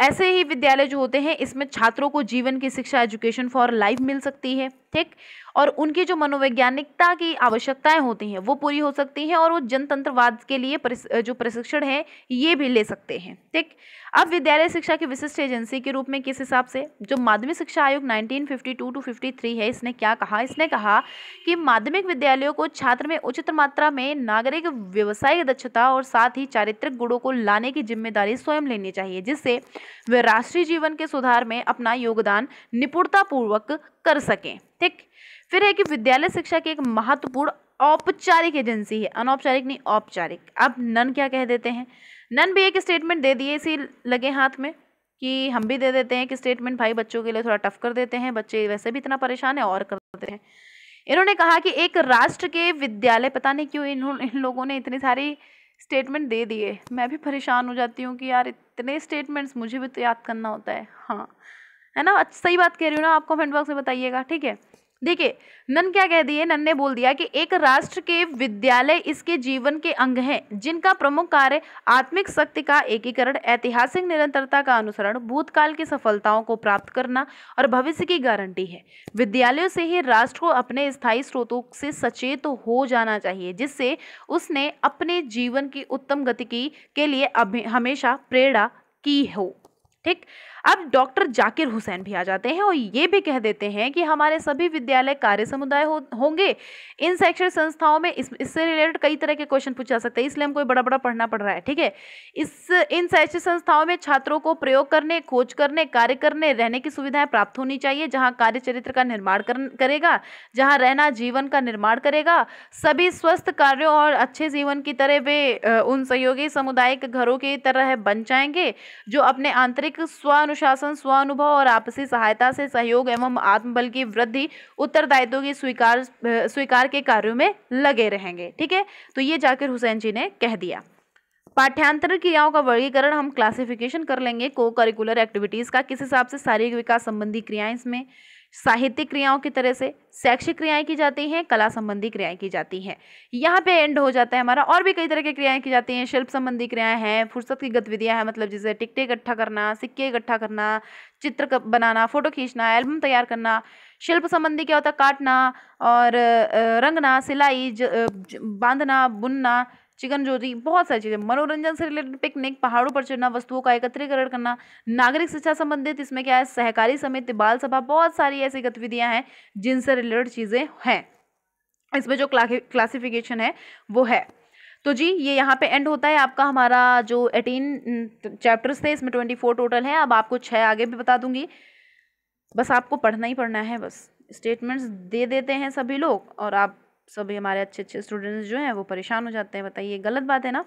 ऐसे ही विद्यालय जो होते हैं इसमें छात्रों को जीवन की शिक्षा एजुकेशन फॉर लाइफ मिल सकती है ठीक और उनकी जो मनोवैज्ञानिकता की आवश्यकताएं होती हैं वो पूरी हो सकती हैं और वो जनतंत्रवाद के लिए जो प्रशिक्षण है ये भी ले सकते हैं ठीक अब विद्यालय शिक्षा की विशिष्ट एजेंसी के रूप में किस हिसाब से जो माध्यमिक शिक्षा आयोग 1952 टू 53 है इसने क्या कहा इसने कहा कि माध्यमिक विद्यालयों को छात्र में उचित मात्रा में नागरिक व्यवसायिक दक्षता और साथ ही चारित्रिक गुणों को लाने की जिम्मेदारी स्वयं लेनी चाहिए जिससे वे राष्ट्रीय जीवन के सुधार में अपना योगदान निपुणतापूर्वक कर सकें ठीक फिर है कि विद्यालय शिक्षा की एक महत्वपूर्ण औपचारिक एजेंसी है अनौपचारिक नहीं औपचारिक अब नन क्या कह देते हैं नन भी एक स्टेटमेंट दे दिए इसी लगे हाथ में कि हम भी दे देते हैं कि स्टेटमेंट भाई बच्चों के लिए थोड़ा टफ कर देते हैं बच्चे वैसे भी इतना परेशान है और कर देते हैं इन्होंने कहा कि एक राष्ट्र के विद्यालय पता नहीं क्यों इन्होंने इन लोगों ने इतनी सारी स्टेटमेंट दे दिए मैं भी परेशान हो जाती हूँ कि यार इतने स्टेटमेंट्स मुझे भी तो याद करना होता है हाँ है ना अच्छा सही बात कह रही हूँ ना आप कमेंट बॉक्स में बताइएगा ठीक है देखिए नन क्या कह दिए नन ने बोल दिया कि एक राष्ट्र के विद्यालय इसके जीवन के अंग हैं जिनका प्रमुख कार्य आत्मिक शक्ति का एकीकरण ऐतिहासिक निरंतरता का अनुसरण भूतकाल की सफलताओं को प्राप्त करना और भविष्य की गारंटी है विद्यालयों से ही राष्ट्र को अपने स्थायी स्रोतों से सचेत तो हो जाना चाहिए जिससे उसने अपने जीवन की उत्तम गति की के लिए हमेशा प्रेरणा की हो ठीक अब डॉक्टर जाकिर हुसैन भी आ जाते हैं और ये भी कह देते हैं कि हमारे सभी विद्यालय कार्य समुदाय हो, होंगे इन शैक्षणिक संस्थाओं में इस इससे रिलेटेड कई तरह के क्वेश्चन पूछा सकते हैं इसलिए हमको कोई बड़ा बड़ा पढ़ना पड़ रहा है ठीक है इस इन शैक्षणिक संस्थाओं में छात्रों को प्रयोग करने खोज करने कार्य करने रहने की सुविधाएं प्राप्त होनी चाहिए जहाँ कार्य चरित्र का निर्माण करेगा जहाँ रहना जीवन का निर्माण करेगा सभी स्वस्थ कार्यों और अच्छे जीवन की तरह वे उन सहयोगी सामुदायिक घरों की तरह बन जाएंगे जो अपने आंतरिक स्व अनुशासन स्व अनुभव और आपसी सहायता से सहयोग एवं आत्मबल की वृद्धि उत्तरदायित्व की स्वीकार स्वीकार के कार्यों में लगे रहेंगे ठीक है तो ये जाकिर हुसैन जी ने कह दिया पाठ्यांतर क्रियाओं का वर्गीकरण हम क्लासिफिकेशन कर लेंगे को करिकुलर एक्टिविटीज़ का किस हिसाब से शारीरिक विकास संबंधी क्रियाएं इसमें साहित्यिक क्रियाओं की तरह से शैक्षिक क्रियाएं की जाती हैं कला संबंधी क्रियाएं की जाती हैं यहाँ पे एंड हो जाता है हमारा और भी कई तरह की क्रियाएं की जाती हैं शिल्प संबंधी क्रियाएं हैं फुर्सत की गतिविधियां हैं मतलब जैसे टिकटे इकट्ठा करना सिक्के इकट्ठा करना चित्र बनाना फोटो खींचना एल्बम तैयार करना शिल्प संबंधी क्या होता है काटना और रंगना सिलाई बांधना बुनना चिकन ज्योति बहुत सारी चीज़ें मनोरंजन से रिलेटेड पिकनिक पहाड़ों पर चढ़ना वस्तुओं का एकत्रीकरण करना नागरिक शिक्षा संबंधित इसमें क्या है सहकारी समिति बाल सभा बहुत सारी ऐसी गतिविधियाँ हैं जिनसे रिलेटेड चीज़ें हैं इसमें जो क्लासिफिकेशन है वो है तो जी ये यहाँ पे एंड होता है आपका हमारा जो एटीन चैप्टर्स थे इसमें ट्वेंटी फोर टोटल है अब आपको छः आगे भी बता दूंगी बस आपको पढ़ना ही पढ़ना है बस स्टेटमेंट्स दे देते हैं सभी लोग और आप सभी हमारे अच्छे अच्छे स्टूडेंट्स जो हैं वो परेशान हो जाते हैं बताइए गलत बात है ना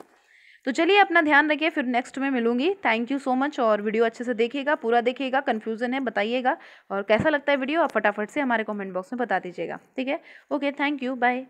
तो चलिए अपना ध्यान रखिए फिर नेक्स्ट में मिलूंगी थैंक यू सो मच और वीडियो अच्छे से देखिएगा पूरा देखिएगा कन्फ्यूजन है बताइएगा और कैसा लगता है वीडियो आप फटाफट से हमारे कॉमेंट बॉक्स में बता दीजिएगा ठीक है ओके थैंक यू बाय